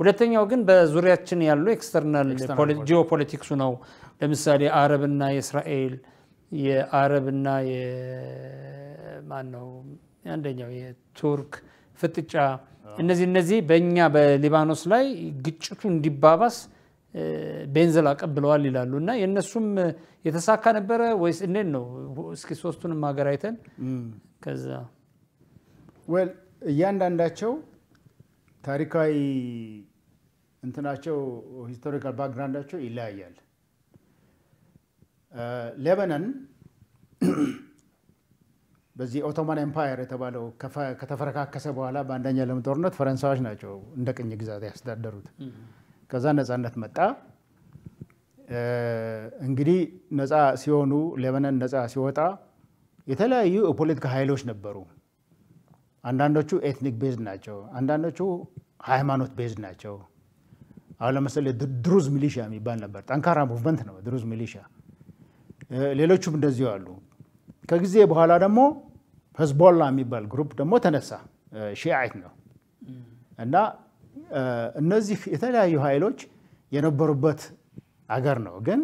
ሁለተኛው ግን በዙሪያችን ያለው ኤክስተርናል ጂኦፖለቲክሱ ነው። ለምሳሌ አረብና የእስራኤል የአረብና ማን አንደኛው የቱርክ ፍጥጫ እነዚህ እነዚህ በእኛ በሊባኖስ ላይ ግጭቱ እንዲባባስ ቤንዘል አቀብለዋል ይላሉ እና የእነሱም የተሳካ ነበረ ወይስ እንዴት ነው? እስኪ ሶስቱንም ሀገር አይተን ከዛ ወል እያንዳንዳቸው ታሪካዊ እንትናቸው ሂስቶሪካል ባክግራንዳቸው ይለያያል። ሌበነን በዚህ ኦቶማን ኤምፓየር የተባለው ከተፈረካከሰ በኋላ በአንደኛ ዓለም ጦርነት ፈረንሳዮች ናቸው እንደ ቅኝ ግዛት ያስተዳደሩት። ከዛ ነፃነት መጣ። እንግዲህ ነፃ ሲሆኑ ሌበነን ነፃ ሲወጣ የተለያዩ የፖለቲካ ኃይሎች ነበሩ። አንዳንዶቹ ኤትኒክ ቤዝ ናቸው፣ አንዳንዶቹ ሃይማኖት ቤዝ ናቸው። አሁን ለምሳሌ ድሩዝ ሚሊሻ የሚባል ነበር፣ ጠንካራ ሙቭመንት ነው ድሩዝ ሚሊሻ። ሌሎቹም እንደዚሁ አሉ። ከጊዜ በኋላ ደግሞ ህዝቦላ የሚባል ግሩፕ ደግሞ ተነሳ፣ ሺዓይት ነው እና እነዚህ የተለያዩ ኃይሎች የነበሩበት አገር ነው። ግን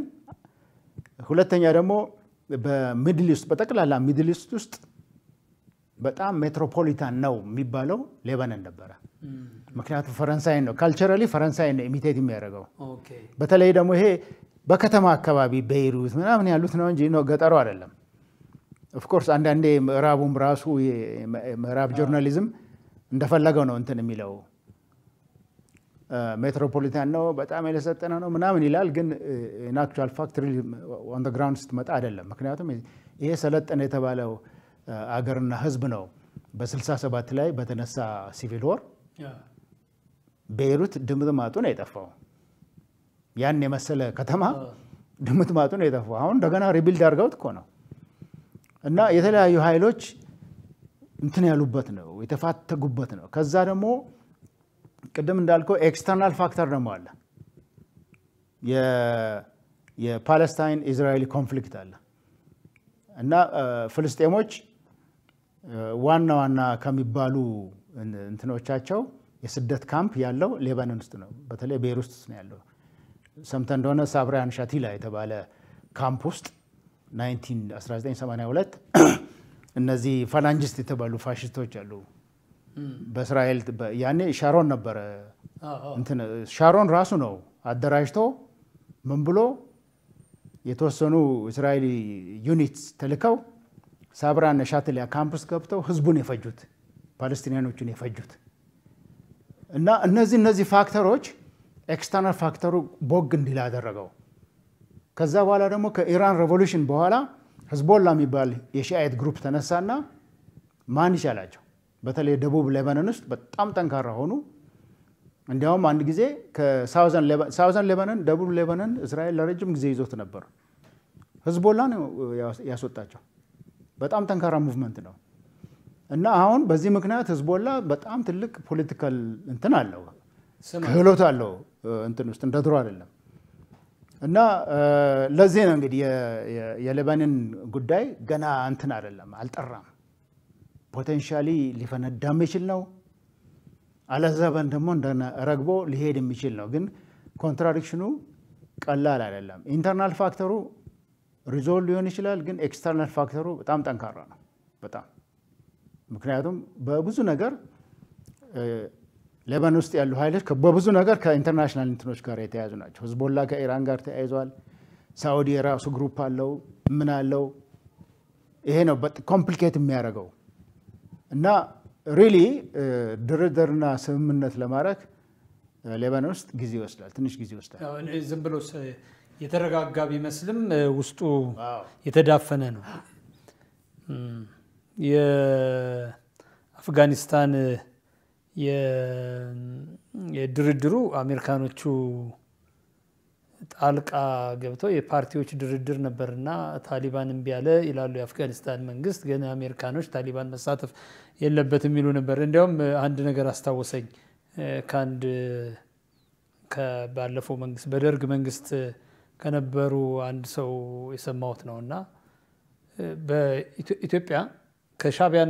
ሁለተኛ ደግሞ በሚድል ኢስት በጠቅላላ ሚድል ኢስት ውስጥ በጣም ሜትሮፖሊታን ነው የሚባለው ሌባነን ነበረ። ምክንያቱም ፈረንሳይን ነው ካልቸራሊ ፈረንሳይን ነው ኢሚቴት የሚያደርገው። በተለይ ደግሞ ይሄ በከተማ አካባቢ ቤይሩት ምናምን ያሉት ነው እንጂ ገጠሩ አይደለም። ኦፍኮርስ አንዳንዴ ምዕራቡም ራሱ ምዕራብ ጆርናሊዝም እንደፈለገው ነው እንትን የሚለው ሜትሮፖሊታን ነው በጣም የለሰጠነ ነው ምናምን ይላል። ግን ኢንአክቹዋል ፋክትሪ ኦን ግራውንድ ስትመጣ አይደለም። ምክንያቱም ይሄ ሰለጠነ የተባለው አገርና ህዝብ ነው በ67 ላይ በተነሳ ሲቪል ወር ቤይሩት ድምት ማጡን ነው የጠፋው። ያን የመሰለ ከተማ ድምት ማጡን ነው የጠፋው። አሁን እንደገና ሪቢልድ አድርገውት እኮ ነው እና የተለያዩ ኃይሎች እንትን ያሉበት ነው የተፋተጉበት ነው። ከዛ ደግሞ ቅድም እንዳልከው ኤክስተርናል ፋክተር ደግሞ አለ። የፓለስታይን ኢዝራኤል ኮንፍሊክት አለ እና ፍልስጤሞች ዋና ዋና ከሚባሉ እንትኖቻቸው የስደት ካምፕ ያለው ሌባኖን ውስጥ ነው። በተለይ ቤር ውስጥ ነው ያለው። ሰምተ እንደሆነ ሳብሪያን ሻቲላ የተባለ ካምፕ ውስጥ 1982 እነዚህ ፋላንጅስት የተባሉ ፋሽስቶች አሉ በእስራኤል ያኔ ሻሮን ነበረ። ሻሮን ራሱ ነው አደራጅቶ ምን ብሎ የተወሰኑ እስራኤል ዩኒት ተልከው ሳብራና ሻትሊያ ካምፕስ ገብተው ህዝቡን የፈጁት ፓለስቲኒያኖቹን የፈጁት እና እነዚህ እነዚህ ፋክተሮች ኤክስተርናል ፋክተሩ ቦግ እንዲል አደረገው። ከዛ በኋላ ደግሞ ከኢራን ሬቮሉሽን በኋላ ህዝቦላ የሚባል የሺአይት ግሩፕ ተነሳና ማን ይቻላቸው በተለይ ደቡብ ሌባኖን ውስጥ በጣም ጠንካራ ሆኑ። እንዲያውም አንድ ጊዜ ሳውዘን ሌባኖን ደቡብ ሌበነን እስራኤል ለረጅም ጊዜ ይዞት ነበር። ህዝቦላ ነው ያስወጣቸው። በጣም ጠንካራ ሙቭመንት ነው እና አሁን በዚህ ምክንያት ህዝቦላ በጣም ትልቅ ፖለቲካል እንትን አለው፣ ክህሎት አለው እንትን ውስጥ እንደ ድሮ አይደለም። እና ለዚህ ነው እንግዲህ የሌባንን ጉዳይ ገና እንትን አይደለም አልጠራም ፖቴንሻሊ ሊፈነዳ የሚችል ነው። አለዛበን ደግሞ ረግቦ ሊሄድ የሚችል ነው። ግን ኮንትራዲክሽኑ ቀላል አይደለም። ኢንተርናል ፋክተሩ ሪዞልቭ ሊሆን ይችላል፣ ግን ኤክስተርናል ፋክተሩ በጣም ጠንካራ ነው። በጣም ምክንያቱም በብዙ ነገር ሌበን ውስጥ ያሉ ኃይሎች በብዙ ነገር ከኢንተርናሽናል እንትኖች ጋር የተያዙ ናቸው። ህዝቦላ ከኢራን ጋር ተያይዟል። ሳዑዲ የራሱ ግሩፕ አለው ምን አለው። ይሄ ነው ኮምፕሊኬት የሚያደርገው እና ሪሊ ድርድርና ስምምነት ለማድረግ ሌባኖን ውስጥ ጊዜ ይወስዳል፣ ትንሽ ጊዜ ይወስዳል። ዝም ብሎ የተረጋጋ ቢመስልም ውስጡ የተዳፈነ ነው። የአፍጋኒስታን የድርድሩ አሜሪካኖቹ ጣልቃ ገብተው የፓርቲዎች ድርድር ነበርና ታሊባን እምቢ አለ ይላሉ የአፍጋኒስታን መንግስት። ግን አሜሪካኖች ታሊባን መሳተፍ የለበትም የሚሉ ነበር። እንዲያውም አንድ ነገር አስታወሰኝ ከአንድ ባለፈው መንግስት በደርግ መንግስት ከነበሩ አንድ ሰው የሰማሁት ነው እና በኢትዮጵያ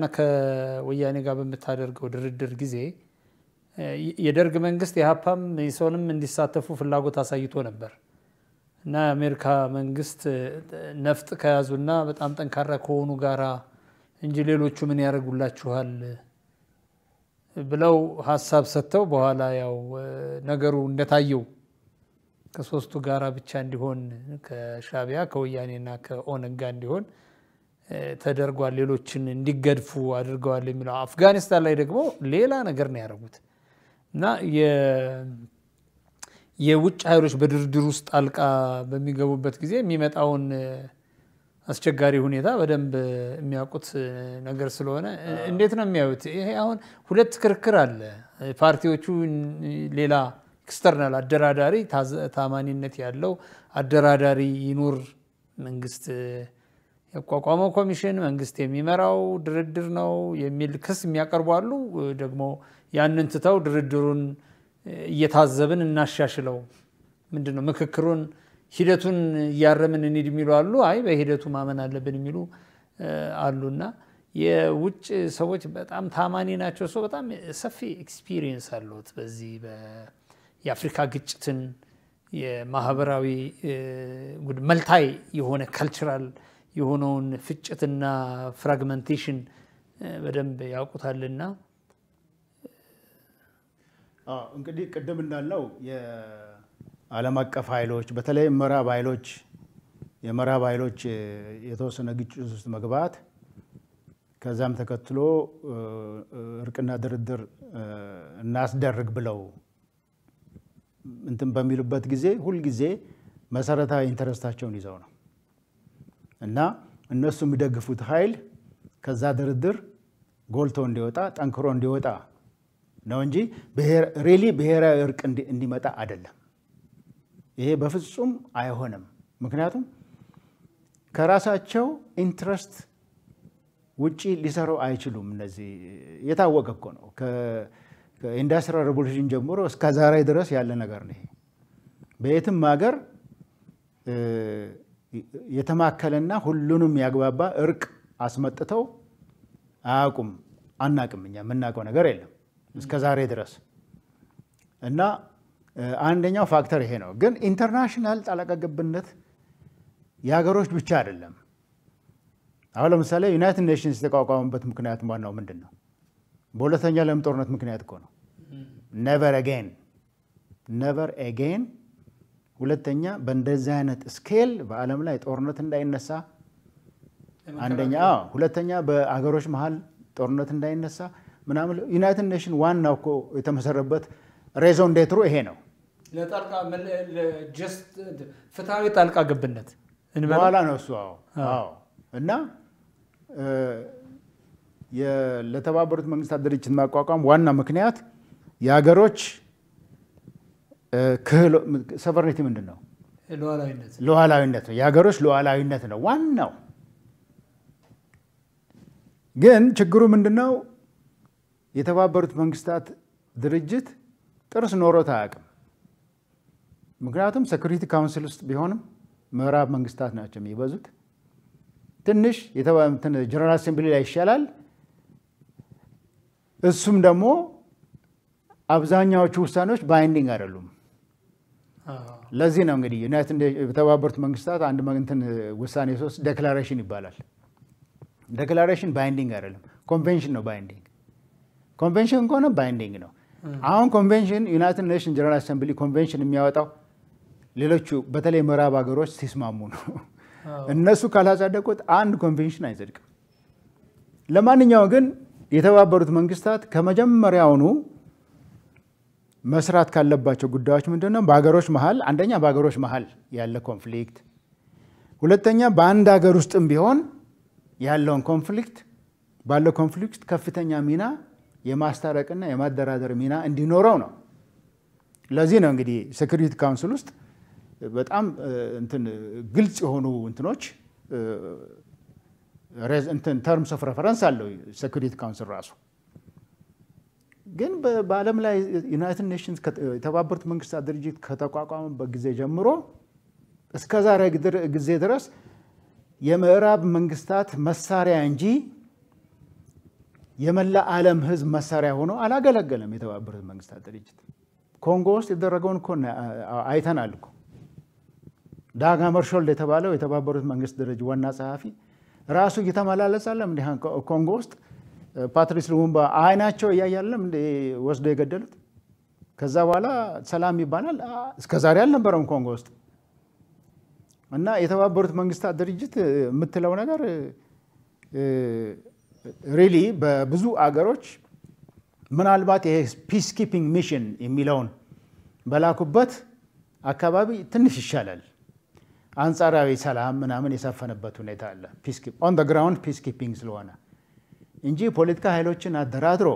ና ከወያኔ ጋር በምታደርገው ድርድር ጊዜ የደርግ መንግስት የሀፓም ኢሶንም እንዲሳተፉ ፍላጎት አሳይቶ ነበር እና የአሜሪካ መንግስት ነፍጥ ከያዙና በጣም ጠንካራ ከሆኑ ጋራ እንጂ ሌሎቹ ምን ያደርጉላችኋል ብለው ሀሳብ ሰጥተው በኋላ ያው ነገሩ እንደታየው ከሶስቱ ጋራ ብቻ እንዲሆን ከሻቢያ ከወያኔና ከኦነግ ጋር እንዲሆን ተደርጓል። ሌሎችን እንዲገድፉ አድርገዋል የሚለው አፍጋኒስታን ላይ ደግሞ ሌላ ነገር ነው ያደረጉት። እና የውጭ ኃይሎች በድርድር ውስጥ ጣልቃ በሚገቡበት ጊዜ የሚመጣውን አስቸጋሪ ሁኔታ በደንብ የሚያውቁት ነገር ስለሆነ እንዴት ነው የሚያዩት? ይሄ አሁን ሁለት ክርክር አለ። ፓርቲዎቹ ሌላ ኤክስተርናል አደራዳሪ ታማኒነት ያለው አደራዳሪ ይኑር፣ መንግስት ያቋቋመው ኮሚሽን መንግስት የሚመራው ድርድር ነው የሚል ክስ የሚያቀርቡ አሉ ደግሞ ያንን ትተው ድርድሩን እየታዘብን እናሻሽለው፣ ምንድን ነው ምክክሩን ሂደቱን እያረምን እንሂድ የሚሉ አሉ። አይ በሂደቱ ማመን አለብን የሚሉ አሉና የውጭ ሰዎች በጣም ታማኒ ናቸው። ሰው በጣም ሰፊ ኤክስፒሪየንስ አለት በዚህ የአፍሪካ ግጭትን የማህበራዊ መልታይ የሆነ ካልቸራል የሆነውን ፍጭትና ፍራግመንቴሽን በደንብ ያውቁታልና እንግዲህ ቅድም እንዳልነው የዓለም አቀፍ ኃይሎች በተለይ ምዕራብ ኃይሎች የምዕራብ ኃይሎች የተወሰነ ግጭት ውስጥ መግባት ከዛም ተከትሎ እርቅና ድርድር እናስደርግ ብለው እንትን በሚሉበት ጊዜ ሁልጊዜ መሰረታዊ ኢንተረስታቸውን ይዘው ነው እና እነሱ የሚደግፉት ኃይል ከዛ ድርድር ጎልቶ እንዲወጣ ጠንክሮ እንዲወጣ ነው እንጂ ሬሊ ብሔራዊ እርቅ እንዲመጣ አይደለም። ይሄ በፍጹም አይሆንም። ምክንያቱም ከራሳቸው ኢንትረስት ውጪ ሊሰሩ አይችሉም። እነዚህ የታወቀ እኮ ነው። ከኢንዱስትሪያል ሬቮሉሽን ጀምሮ እስከ ዛሬ ድረስ ያለ ነገር ነው። በየትም ሀገር የተማከለና ሁሉንም ያግባባ እርቅ አስመጥተው አያውቁም። አናቅም። እኛ የምናውቀው ነገር የለም። እስከ ዛሬ ድረስ እና አንደኛው ፋክተር ይሄ ነው። ግን ኢንተርናሽናል ጣልቃ ገብነት የሀገሮች ብቻ አይደለም። አሁን ለምሳሌ ዩናይትድ ኔሽንስ የተቋቋመበት ምክንያት ዋናው ምንድን ነው? በሁለተኛ ዓለም ጦርነት ምክንያት እኮ ነው። ነቨር አጌን ነቨር አጌን። ሁለተኛ በእንደዚህ አይነት ስኬል በዓለም ላይ ጦርነት እንዳይነሳ አንደኛ፣ ሁለተኛ በአገሮች መሀል ጦርነት እንዳይነሳ ምናምን ዩናይትድ ኔሽን ዋና እኮ የተመሰረበት ሬዞን ዴትሩ ይሄ ነው። ፍትሐዊ ጣልቃ ገብነት በኋላ ነው እሱ። አዎ እና ለተባበሩት መንግስታት ድርጅት ማቋቋም ዋና ምክንያት የሀገሮች ሰቨርኒቲ ምንድን ነው? ሉዓላዊነት ነው። የሀገሮች ሉዓላዊነት ነው ዋናው። ግን ችግሩ ምንድን ነው? የተባበሩት መንግስታት ድርጅት ጥርስ ኖሮት አያውቅም። ምክንያቱም ሴኩሪቲ ካውንስል ውስጥ ቢሆንም ምዕራብ መንግስታት ናቸው የሚበዙት። ትንሽ ጀነራል አሴምብሊ ላይ ይሻላል። እሱም ደግሞ አብዛኛዎቹ ውሳኔዎች ባይንዲንግ አይደሉም። ለዚህ ነው እንግዲህ ዩናይትድ የተባበሩት መንግስታት አንድ እንትን ውሳኔ ሶስት ዴክላሬሽን ይባላል። ዴክላሬሽን ባይንዲንግ አይደለም፣ ኮንቬንሽን ነው ባይንዲንግ ኮንቬንሽን ከሆነ ባይንዲንግ ነው። አሁን ኮንቬንሽን ዩናይትድ ኔሽን ጀነራል አሰምብሊ ኮንቬንሽን የሚያወጣው ሌሎቹ በተለይ ምዕራብ ሀገሮች ሲስማሙ ነው። እነሱ ካላጸደቁት አንድ ኮንቬንሽን አይዘድቅም ለማንኛው ግን የተባበሩት መንግስታት ከመጀመሪያውኑ መስራት ካለባቸው ጉዳዮች ምንድነው በሀገሮች መሀል አንደኛ በሀገሮች መሀል ያለ ኮንፍሊክት፣ ሁለተኛ በአንድ ሀገር ውስጥም ቢሆን ያለውን ኮንፍሊክት ባለው ኮንፍሊክት ከፍተኛ ሚና የማስታረቅና የማደራደር ሚና እንዲኖረው ነው። ለዚህ ነው እንግዲህ ሴኩሪቲ ካውንስል ውስጥ በጣም እንትን ግልጽ የሆኑ እንትኖች እንትን ተርምስ ኦፍ ሬፈረንስ አለው ሴኩሪቲ ካውንስል ራሱ። ግን በዓለም ላይ ዩናይትድ ኔሽንስ የተባበሩት መንግስታት ድርጅት ከተቋቋመበት ጊዜ ጀምሮ እስከ ዛሬ ጊዜ ድረስ የምዕራብ መንግስታት መሳሪያ እንጂ የመላ ዓለም ህዝብ መሳሪያ ሆኖ አላገለገለም። የተባበሩት መንግስታት ድርጅት ኮንጎ ውስጥ የደረገውን እኮ አይተናል እኮ። ዳጋ መርሾልድ የተባለው የተባበሩት መንግስት ድርጅት ዋና ጸሐፊ ራሱ እየተመላለሳለም አለም ኮንጎ ውስጥ ፓትሪስ ሉሙምባ አይናቸው እያያለም ወስዶ የገደሉት። ከዛ በኋላ ሰላም ይባላል። እስከዛሬ አልነበረም ኮንጎ ውስጥ እና የተባበሩት መንግስታት ድርጅት የምትለው ነገር ሪሊ በብዙ አገሮች ምናልባት ይሄ ፒስ ኪፒንግ ሚሽን የሚለውን በላኩበት አካባቢ ትንሽ ይሻላል። አንጻራዊ ሰላም ምናምን የሰፈነበት ሁኔታ አለ። ኦን ደ ግራውንድ ፒስ ኪፒንግ ስለሆነ እንጂ ፖለቲካ ኃይሎችን አደራድሮ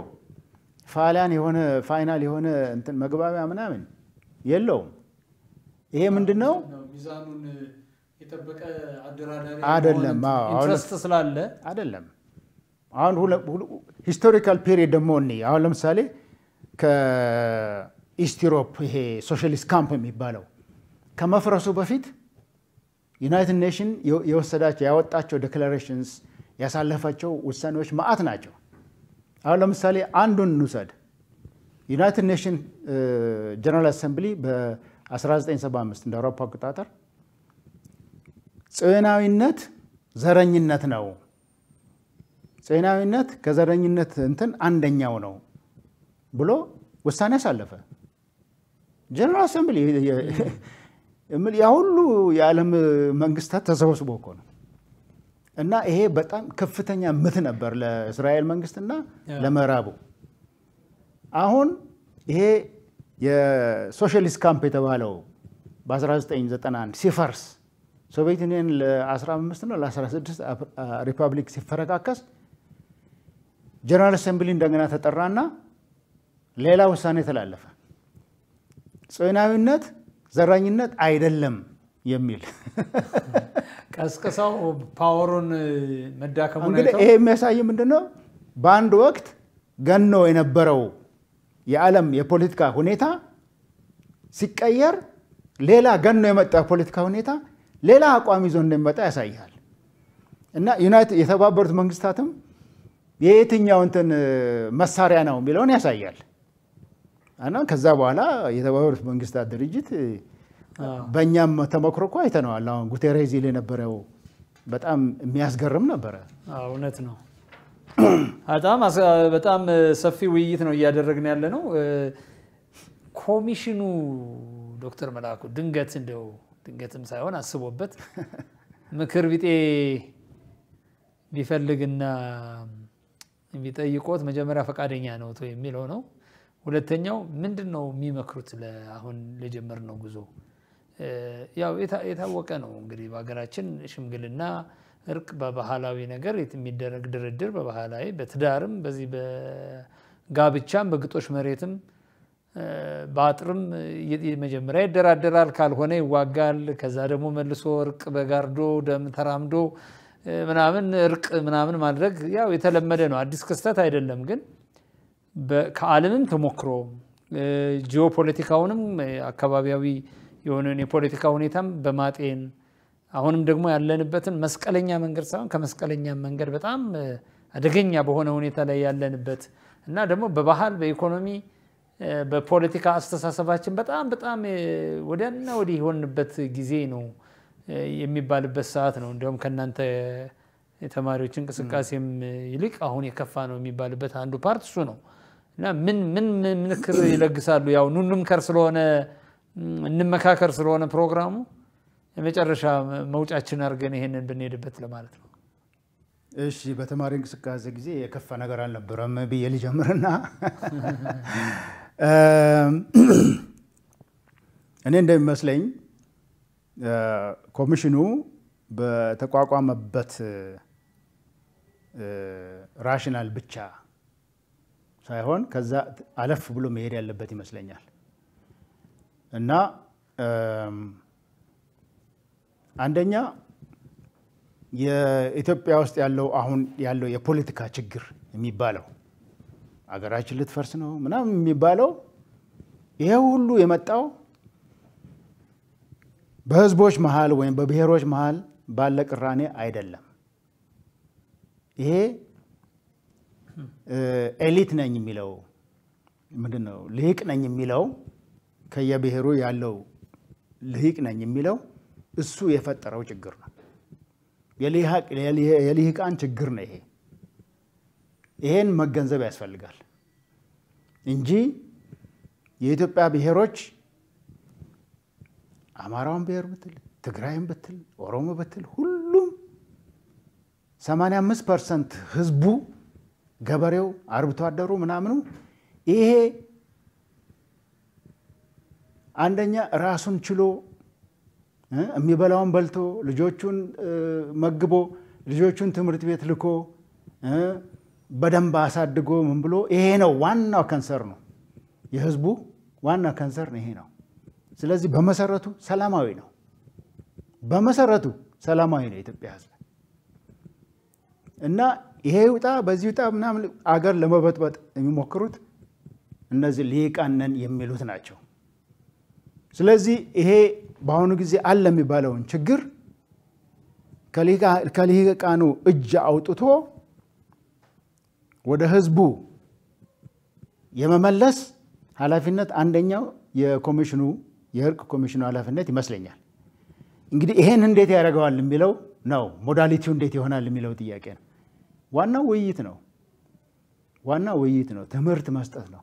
ፋላን የሆነ ፋይናል የሆነ እንትን መግባቢያ ምናምን የለውም። ይሄ ምንድን ነው? ሚዛኑን የጠበቀ አደራዳሪ አይደለም። ኢንትረስት ስላለ አይደለም አሁን ሂስቶሪካል ፔሪድ ደግሞ እኒ አሁን ለምሳሌ ከኢስት ዩሮፕ ይሄ ሶሻሊስት ካምፕ የሚባለው ከመፍረሱ በፊት ዩናይትድ ኔሽን የወሰዳቸው ያወጣቸው ዴክላሬሽንስ ያሳለፋቸው ውሳኔዎች ማአት ናቸው። አሁን ለምሳሌ አንዱን እንውሰድ። ዩናይትድ ኔሽን ጀነራል አሰምብሊ በ1975 እንደ አውሮፓ አቆጣጠር ጽዮናዊነት ዘረኝነት ነው ጤናዊነት ከዘረኝነት እንትን አንደኛው ነው ብሎ ውሳኔ አሳለፈ። ጀነራል አሰምብሊ ያ ሁሉ የዓለም መንግስታት ተሰብስቦ እኮ ነው። እና ይሄ በጣም ከፍተኛ ምት ነበር ለእስራኤል መንግስትና ለምዕራቡ። አሁን ይሄ የሶሻሊስት ካምፕ የተባለው በ1991 ሲፈርስ ሶቪየት ዩኒየን ለ15 ነው ለ16 ሪፐብሊክ ሲፈረካከስ ጀነራል አሰምብሊ እንደገና ተጠራና ሌላ ውሳኔ ተላለፈ። ጽዮናዊነት ዘራኝነት አይደለም የሚል ቀስቀሳው ፓወሩን መዳከሙ እንግዲህ ይሄ የሚያሳይ ምንድን ነው? በአንድ ወቅት ገኖ የነበረው የዓለም የፖለቲካ ሁኔታ ሲቀየር ሌላ ገኖ የመጣ የፖለቲካ ሁኔታ ሌላ አቋም ይዞ እንደሚመጣ ያሳያል። እና የተባበሩት መንግስታትም የየትኛው እንትን መሳሪያ ነው የሚለውን ያሳያል። እና ከዛ በኋላ የተባበሩት መንግስታት ድርጅት በእኛም ተሞክሮ እኮ አይተነዋል። አሁን ጉቴሬዝ ይል የነበረው በጣም የሚያስገርም ነበረ። እውነት ነው። በጣም ሰፊ ውይይት ነው እያደረግን ያለ ነው። ኮሚሽኑ ዶክተር መላኩ ድንገት እንደው ድንገትም ሳይሆን አስቦበት ምክር ቢጤ ቢፈልግና የሚጠይቆት መጀመሪያ ፈቃደኛ ነው የሚለው ነው። ሁለተኛው ምንድን ነው የሚመክሩት አሁን ለጀመርነው ጉዞ? ያው የታወቀ ነው እንግዲህ በሀገራችን ሽምግልና፣ እርቅ በባህላዊ ነገር የሚደረግ ድርድር በባህላዊ በትዳርም በዚህ በጋብቻም በግጦሽ መሬትም በአጥርም መጀመሪያ ይደራደራል፣ ካልሆነ ይዋጋል። ከዛ ደግሞ መልሶ እርቅ በጋርዶ ደም ተራምዶ ምናምን እርቅ ምናምን ማድረግ ያው የተለመደ ነው፣ አዲስ ክስተት አይደለም። ግን ከዓለምም ተሞክሮ ጂኦፖለቲካውንም አካባቢያዊ የሆነን የፖለቲካ ሁኔታም በማጤን አሁንም ደግሞ ያለንበትን መስቀለኛ መንገድ ሳይሆን ከመስቀለኛ መንገድ በጣም አደገኛ በሆነ ሁኔታ ላይ ያለንበት እና ደግሞ በባህል በኢኮኖሚ በፖለቲካ አስተሳሰባችን በጣም በጣም ወዲያና ወዲህ የሆንበት ጊዜ ነው። የሚባልበት ሰዓት ነው። እንዲሁም ከእናንተ የተማሪዎች እንቅስቃሴም ይልቅ አሁን የከፋ ነው የሚባልበት አንዱ ፓርት እሱ ነው እና ምን ምን ምክር ይለግሳሉ? ያው ኑ ስለሆነ እንመካከር ስለሆነ ፕሮግራሙ የመጨረሻ መውጫችን አድርገን ይሄንን ብንሄድበት ለማለት ነው። እሺ በተማሪ እንቅስቃሴ ጊዜ የከፋ ነገር አልነበረም ብዬ ልጀምርና እኔ እንደሚመስለኝ ኮሚሽኑ በተቋቋመበት ራሽናል ብቻ ሳይሆን ከዛ አለፍ ብሎ መሄድ ያለበት ይመስለኛል እና አንደኛ የኢትዮጵያ ውስጥ ያለው አሁን ያለው የፖለቲካ ችግር የሚባለው አገራችን ልትፈርስ ነው ምናምን የሚባለው ይሄ ሁሉ የመጣው በህዝቦች መሃል ወይም በብሔሮች መሃል ባለ ቅራኔ አይደለም። ይሄ ኤሊት ነኝ የሚለው ምንድን ነው? ልሂቅ ነኝ የሚለው ከየብሔሩ ያለው ልሂቅ ነኝ የሚለው እሱ የፈጠረው ችግር ነው። የልሂቃን ችግር ነው ይሄ። ይሄን መገንዘብ ያስፈልጋል እንጂ የኢትዮጵያ ብሔሮች አማራውን ብሔር ብትል ትግራይም ብትል ኦሮሞ ብትል ሁሉም 85 ፐርሰንት ህዝቡ ገበሬው፣ አርብቶ አደሩ ምናምኑ ይሄ አንደኛ ራሱን ችሎ የሚበላውን በልቶ ልጆቹን መግቦ ልጆቹን ትምህርት ቤት ልኮ በደንብ አሳድጎ ምን ብሎ ይሄ ነው ዋናው ከንሰር ነው የህዝቡ ዋና ከንሰር ነው ይሄ ነው። ስለዚህ በመሰረቱ ሰላማዊ ነው። በመሰረቱ ሰላማዊ ነው የኢትዮጵያ ህዝብ እና ይሄ ውጣ በዚህ ውጣ ምናምን አገር ለመበጥበጥ የሚሞክሩት እነዚህ ሊቃነን የሚሉት ናቸው። ስለዚህ ይሄ በአሁኑ ጊዜ አለ የሚባለውን ችግር ከሊቃኑ እጅ አውጥቶ ወደ ህዝቡ የመመለስ ኃላፊነት አንደኛው የኮሚሽኑ የእርቅ ኮሚሽኑ ኃላፊነት ይመስለኛል። እንግዲህ ይሄን እንዴት ያደርገዋል የሚለው ነው። ሞዳሊቲው እንዴት ይሆናል የሚለው ጥያቄ ነው። ዋናው ውይይት ነው። ዋናው ውይይት ነው። ትምህርት መስጠት ነው።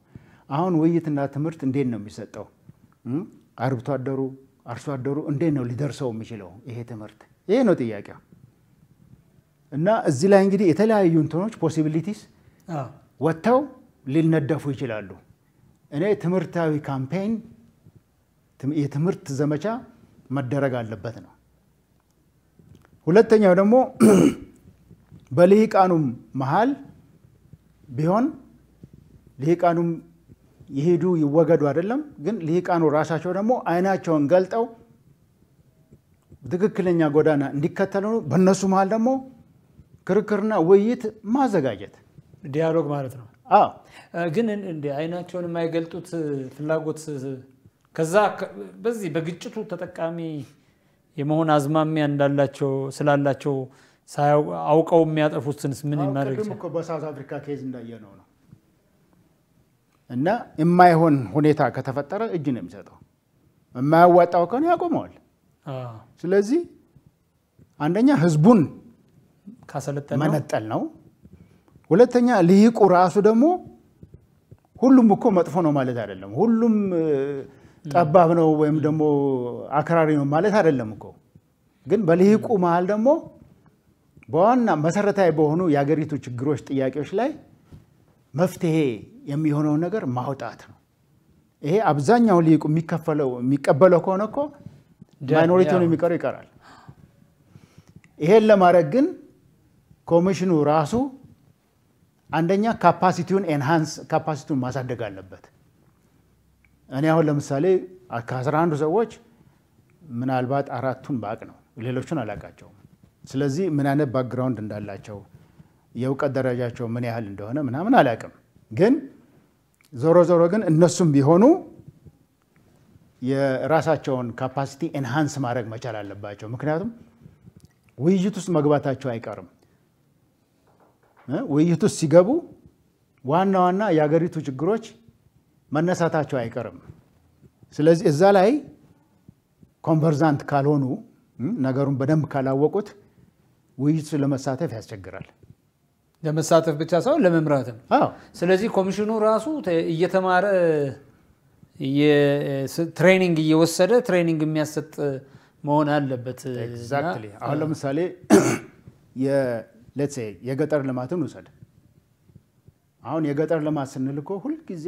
አሁን ውይይትና ትምህርት እንዴት ነው የሚሰጠው? አርብቶ አደሩ አርሶ አደሩ እንዴት ነው ሊደርሰው የሚችለው ይሄ ትምህርት? ይሄ ነው ጥያቄው። እና እዚህ ላይ እንግዲህ የተለያዩ እንትኖች ፖሲቢሊቲስ ወጥተው ሊነደፉ ይችላሉ። እኔ ትምህርታዊ ካምፔን የትምህርት ዘመቻ መደረግ አለበት ነው። ሁለተኛው ደግሞ በልሂቃኑም መሀል ቢሆን ልሂቃኑም ይሄዱ ይወገዱ አይደለም፣ ግን ልሂቃኑ ራሳቸው ደግሞ አይናቸውን ገልጠው ትክክለኛ ጎዳና እንዲከተሉ በእነሱ መሀል ደግሞ ክርክርና ውይይት ማዘጋጀት ዲያሎግ ማለት ነው። ግን አይናቸውን የማይገልጡት ፍላጎት ከዛ በዚህ በግጭቱ ተጠቃሚ የመሆን አዝማሚያ እንዳላቸው ስላላቸው አውቀው የሚያጠፉትንስ ምን ማድረግ በሳውት አፍሪካ ኬዝ እንዳየነው ነው። እና የማይሆን ሁኔታ ከተፈጠረ እጅ ነው የሚሰጠው። የማያዋጣው ከሆነ ያቆመዋል። ስለዚህ አንደኛ ህዝቡን መነጠል ነው። ሁለተኛ ልሂቁ ራሱ ደግሞ ሁሉም እኮ መጥፎ ነው ማለት አይደለም። ሁሉም ጠባብ ነው ወይም ደግሞ አክራሪ ነው ማለት አይደለም እኮ። ግን በልሂቁ መሃል ደግሞ በዋና መሰረታዊ በሆኑ የሀገሪቱ ችግሮች፣ ጥያቄዎች ላይ መፍትሄ የሚሆነውን ነገር ማውጣት ነው። ይሄ አብዛኛው ልሂቁ የሚከፈለው የሚቀበለው ከሆነ እኮ ማይኖሪቲ ሆኖ ይቀራል። ይሄን ለማድረግ ግን ኮሚሽኑ ራሱ አንደኛ ካፓሲቲውን ኤንሃንስ ካፓሲቲውን ማሳደግ አለበት። እኔ አሁን ለምሳሌ ከአስራ አንዱ ሰዎች ምናልባት አራቱን በአቅ ነው፣ ሌሎቹን አላቃቸውም። ስለዚህ ምን አይነት ባክግራውንድ እንዳላቸው የእውቀት ደረጃቸው ምን ያህል እንደሆነ ምናምን አላቅም። ግን ዞሮ ዞሮ ግን እነሱም ቢሆኑ የራሳቸውን ካፓሲቲ ኤንሃንስ ማድረግ መቻል አለባቸው። ምክንያቱም ውይይት ውስጥ መግባታቸው አይቀርም። ውይይት ውስጥ ሲገቡ ዋና ዋና የሀገሪቱ ችግሮች መነሳታቸው አይቀርም። ስለዚህ እዛ ላይ ኮንቨርዛንት ካልሆኑ ነገሩን በደንብ ካላወቁት ውይይቱ ለመሳተፍ ያስቸግራል። ለመሳተፍ ብቻ ሳይሆን ለመምራትም። ስለዚህ ኮሚሽኑ ራሱ እየተማረ ትሬኒንግ እየወሰደ ትሬኒንግ የሚያሰጥ መሆን አለበት። አሁን ለምሳሌ የገጠር ልማትን ውሰድ። አሁን የገጠር ልማት ስንል እኮ ሁልጊዜ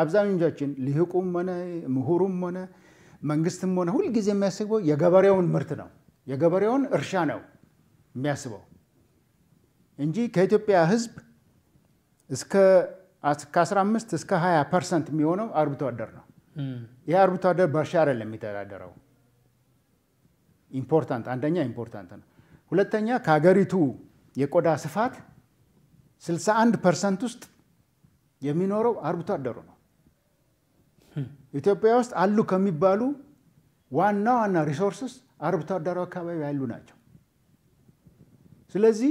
አብዛኞቻችን ሊህቁም ሆነ ምሁሩም ሆነ መንግስትም ሆነ ሁልጊዜ የሚያስበው የገበሬውን ምርት ነው፣ የገበሬውን እርሻ ነው የሚያስበው እንጂ ከኢትዮጵያ ህዝብ እስከ 15 እስከ 20 ፐርሰንት የሚሆነው አርብቶ አደር ነው። ይህ አርብቶ አደር በእርሻ አይደለም የሚተዳደረው። ኢምፖርታንት አንደኛ ኢምፖርታንት ነው። ሁለተኛ ከሀገሪቱ የቆዳ ስፋት 61 ፐርሰንት ውስጥ የሚኖረው አርብቶ አደሩ ነው። ኢትዮጵያ ውስጥ አሉ ከሚባሉ ዋና ዋና ሪሶርስስ አርብቶ አደሩ አካባቢ ያሉ ናቸው። ስለዚህ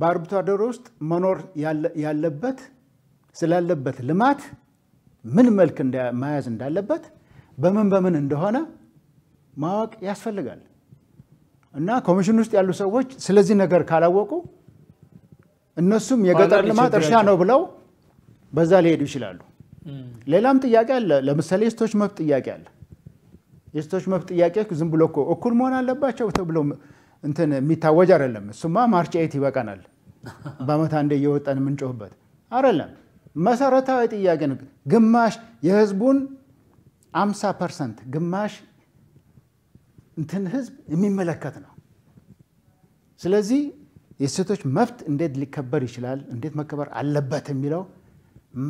በአርብቶ አደሩ ውስጥ መኖር ያለበት ስላለበት ልማት ምን መልክ መያዝ እንዳለበት በምን በምን እንደሆነ ማወቅ ያስፈልጋል። እና ኮሚሽን ውስጥ ያሉ ሰዎች ስለዚህ ነገር ካላወቁ እነሱም የገጠር ልማት እርሻ ነው ብለው በዛ ሊሄዱ ይችላሉ። ሌላም ጥያቄ አለ። ለምሳሌ የሴቶች መብት ጥያቄ አለ። የሴቶች መብት ጥያቄ ዝም ብሎ እኮ እኩል መሆን አለባቸው ተብሎ እንትን የሚታወጅ አይደለም። እሱማ ማርች ኤይት ይበቃናል፣ በአመት አንዴ እየወጣን የምንጮህበት አይደለም። መሰረታዊ ጥያቄ ነው። ግማሽ የህዝቡን አምሳ ፐርሰንት ግማሽ እንትን ህዝብ የሚመለከት ነው። ስለዚህ የሴቶች መብት እንዴት ሊከበር ይችላል፣ እንዴት መከበር አለበት የሚለው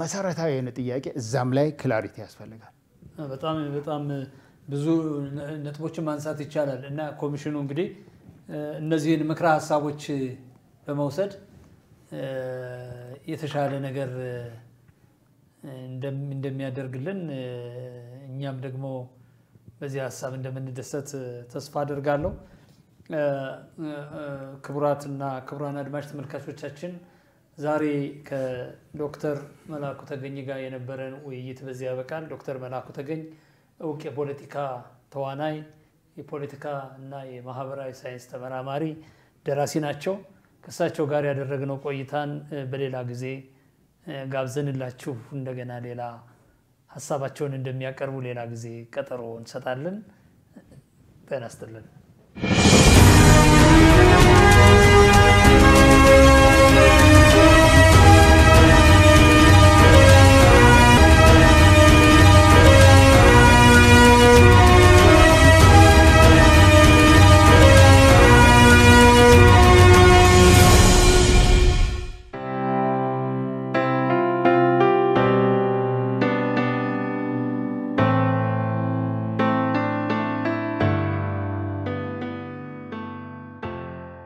መሰረታዊ የሆነ ጥያቄ እዛም ላይ ክላሪቲ ያስፈልጋል። በጣም በጣም ብዙ ነጥቦችን ማንሳት ይቻላል እና ኮሚሽኑ እንግዲህ እነዚህን ምክረ ሀሳቦች በመውሰድ የተሻለ ነገር እንደሚያደርግልን እኛም ደግሞ በዚህ ሀሳብ እንደምንደሰት ተስፋ አድርጋለሁ። ክቡራትና ክቡራን አድማጭ ተመልካቾቻችን ዛሬ ከዶክተር መላኩ ተገኝ ጋር የነበረን ውይይት በዚህ ያበቃል። ዶክተር መላኩ ተገኝ እውቅ የፖለቲካ ተዋናይ፣ የፖለቲካ እና የማህበራዊ ሳይንስ ተመራማሪ፣ ደራሲ ናቸው። ከእሳቸው ጋር ያደረግነው ቆይታን በሌላ ጊዜ ጋብዘንላችሁ እንደገና ሌላ ሀሳባቸውን እንደሚያቀርቡ ሌላ ጊዜ ቀጠሮ እንሰጣለን። ጤና ይስጥልን።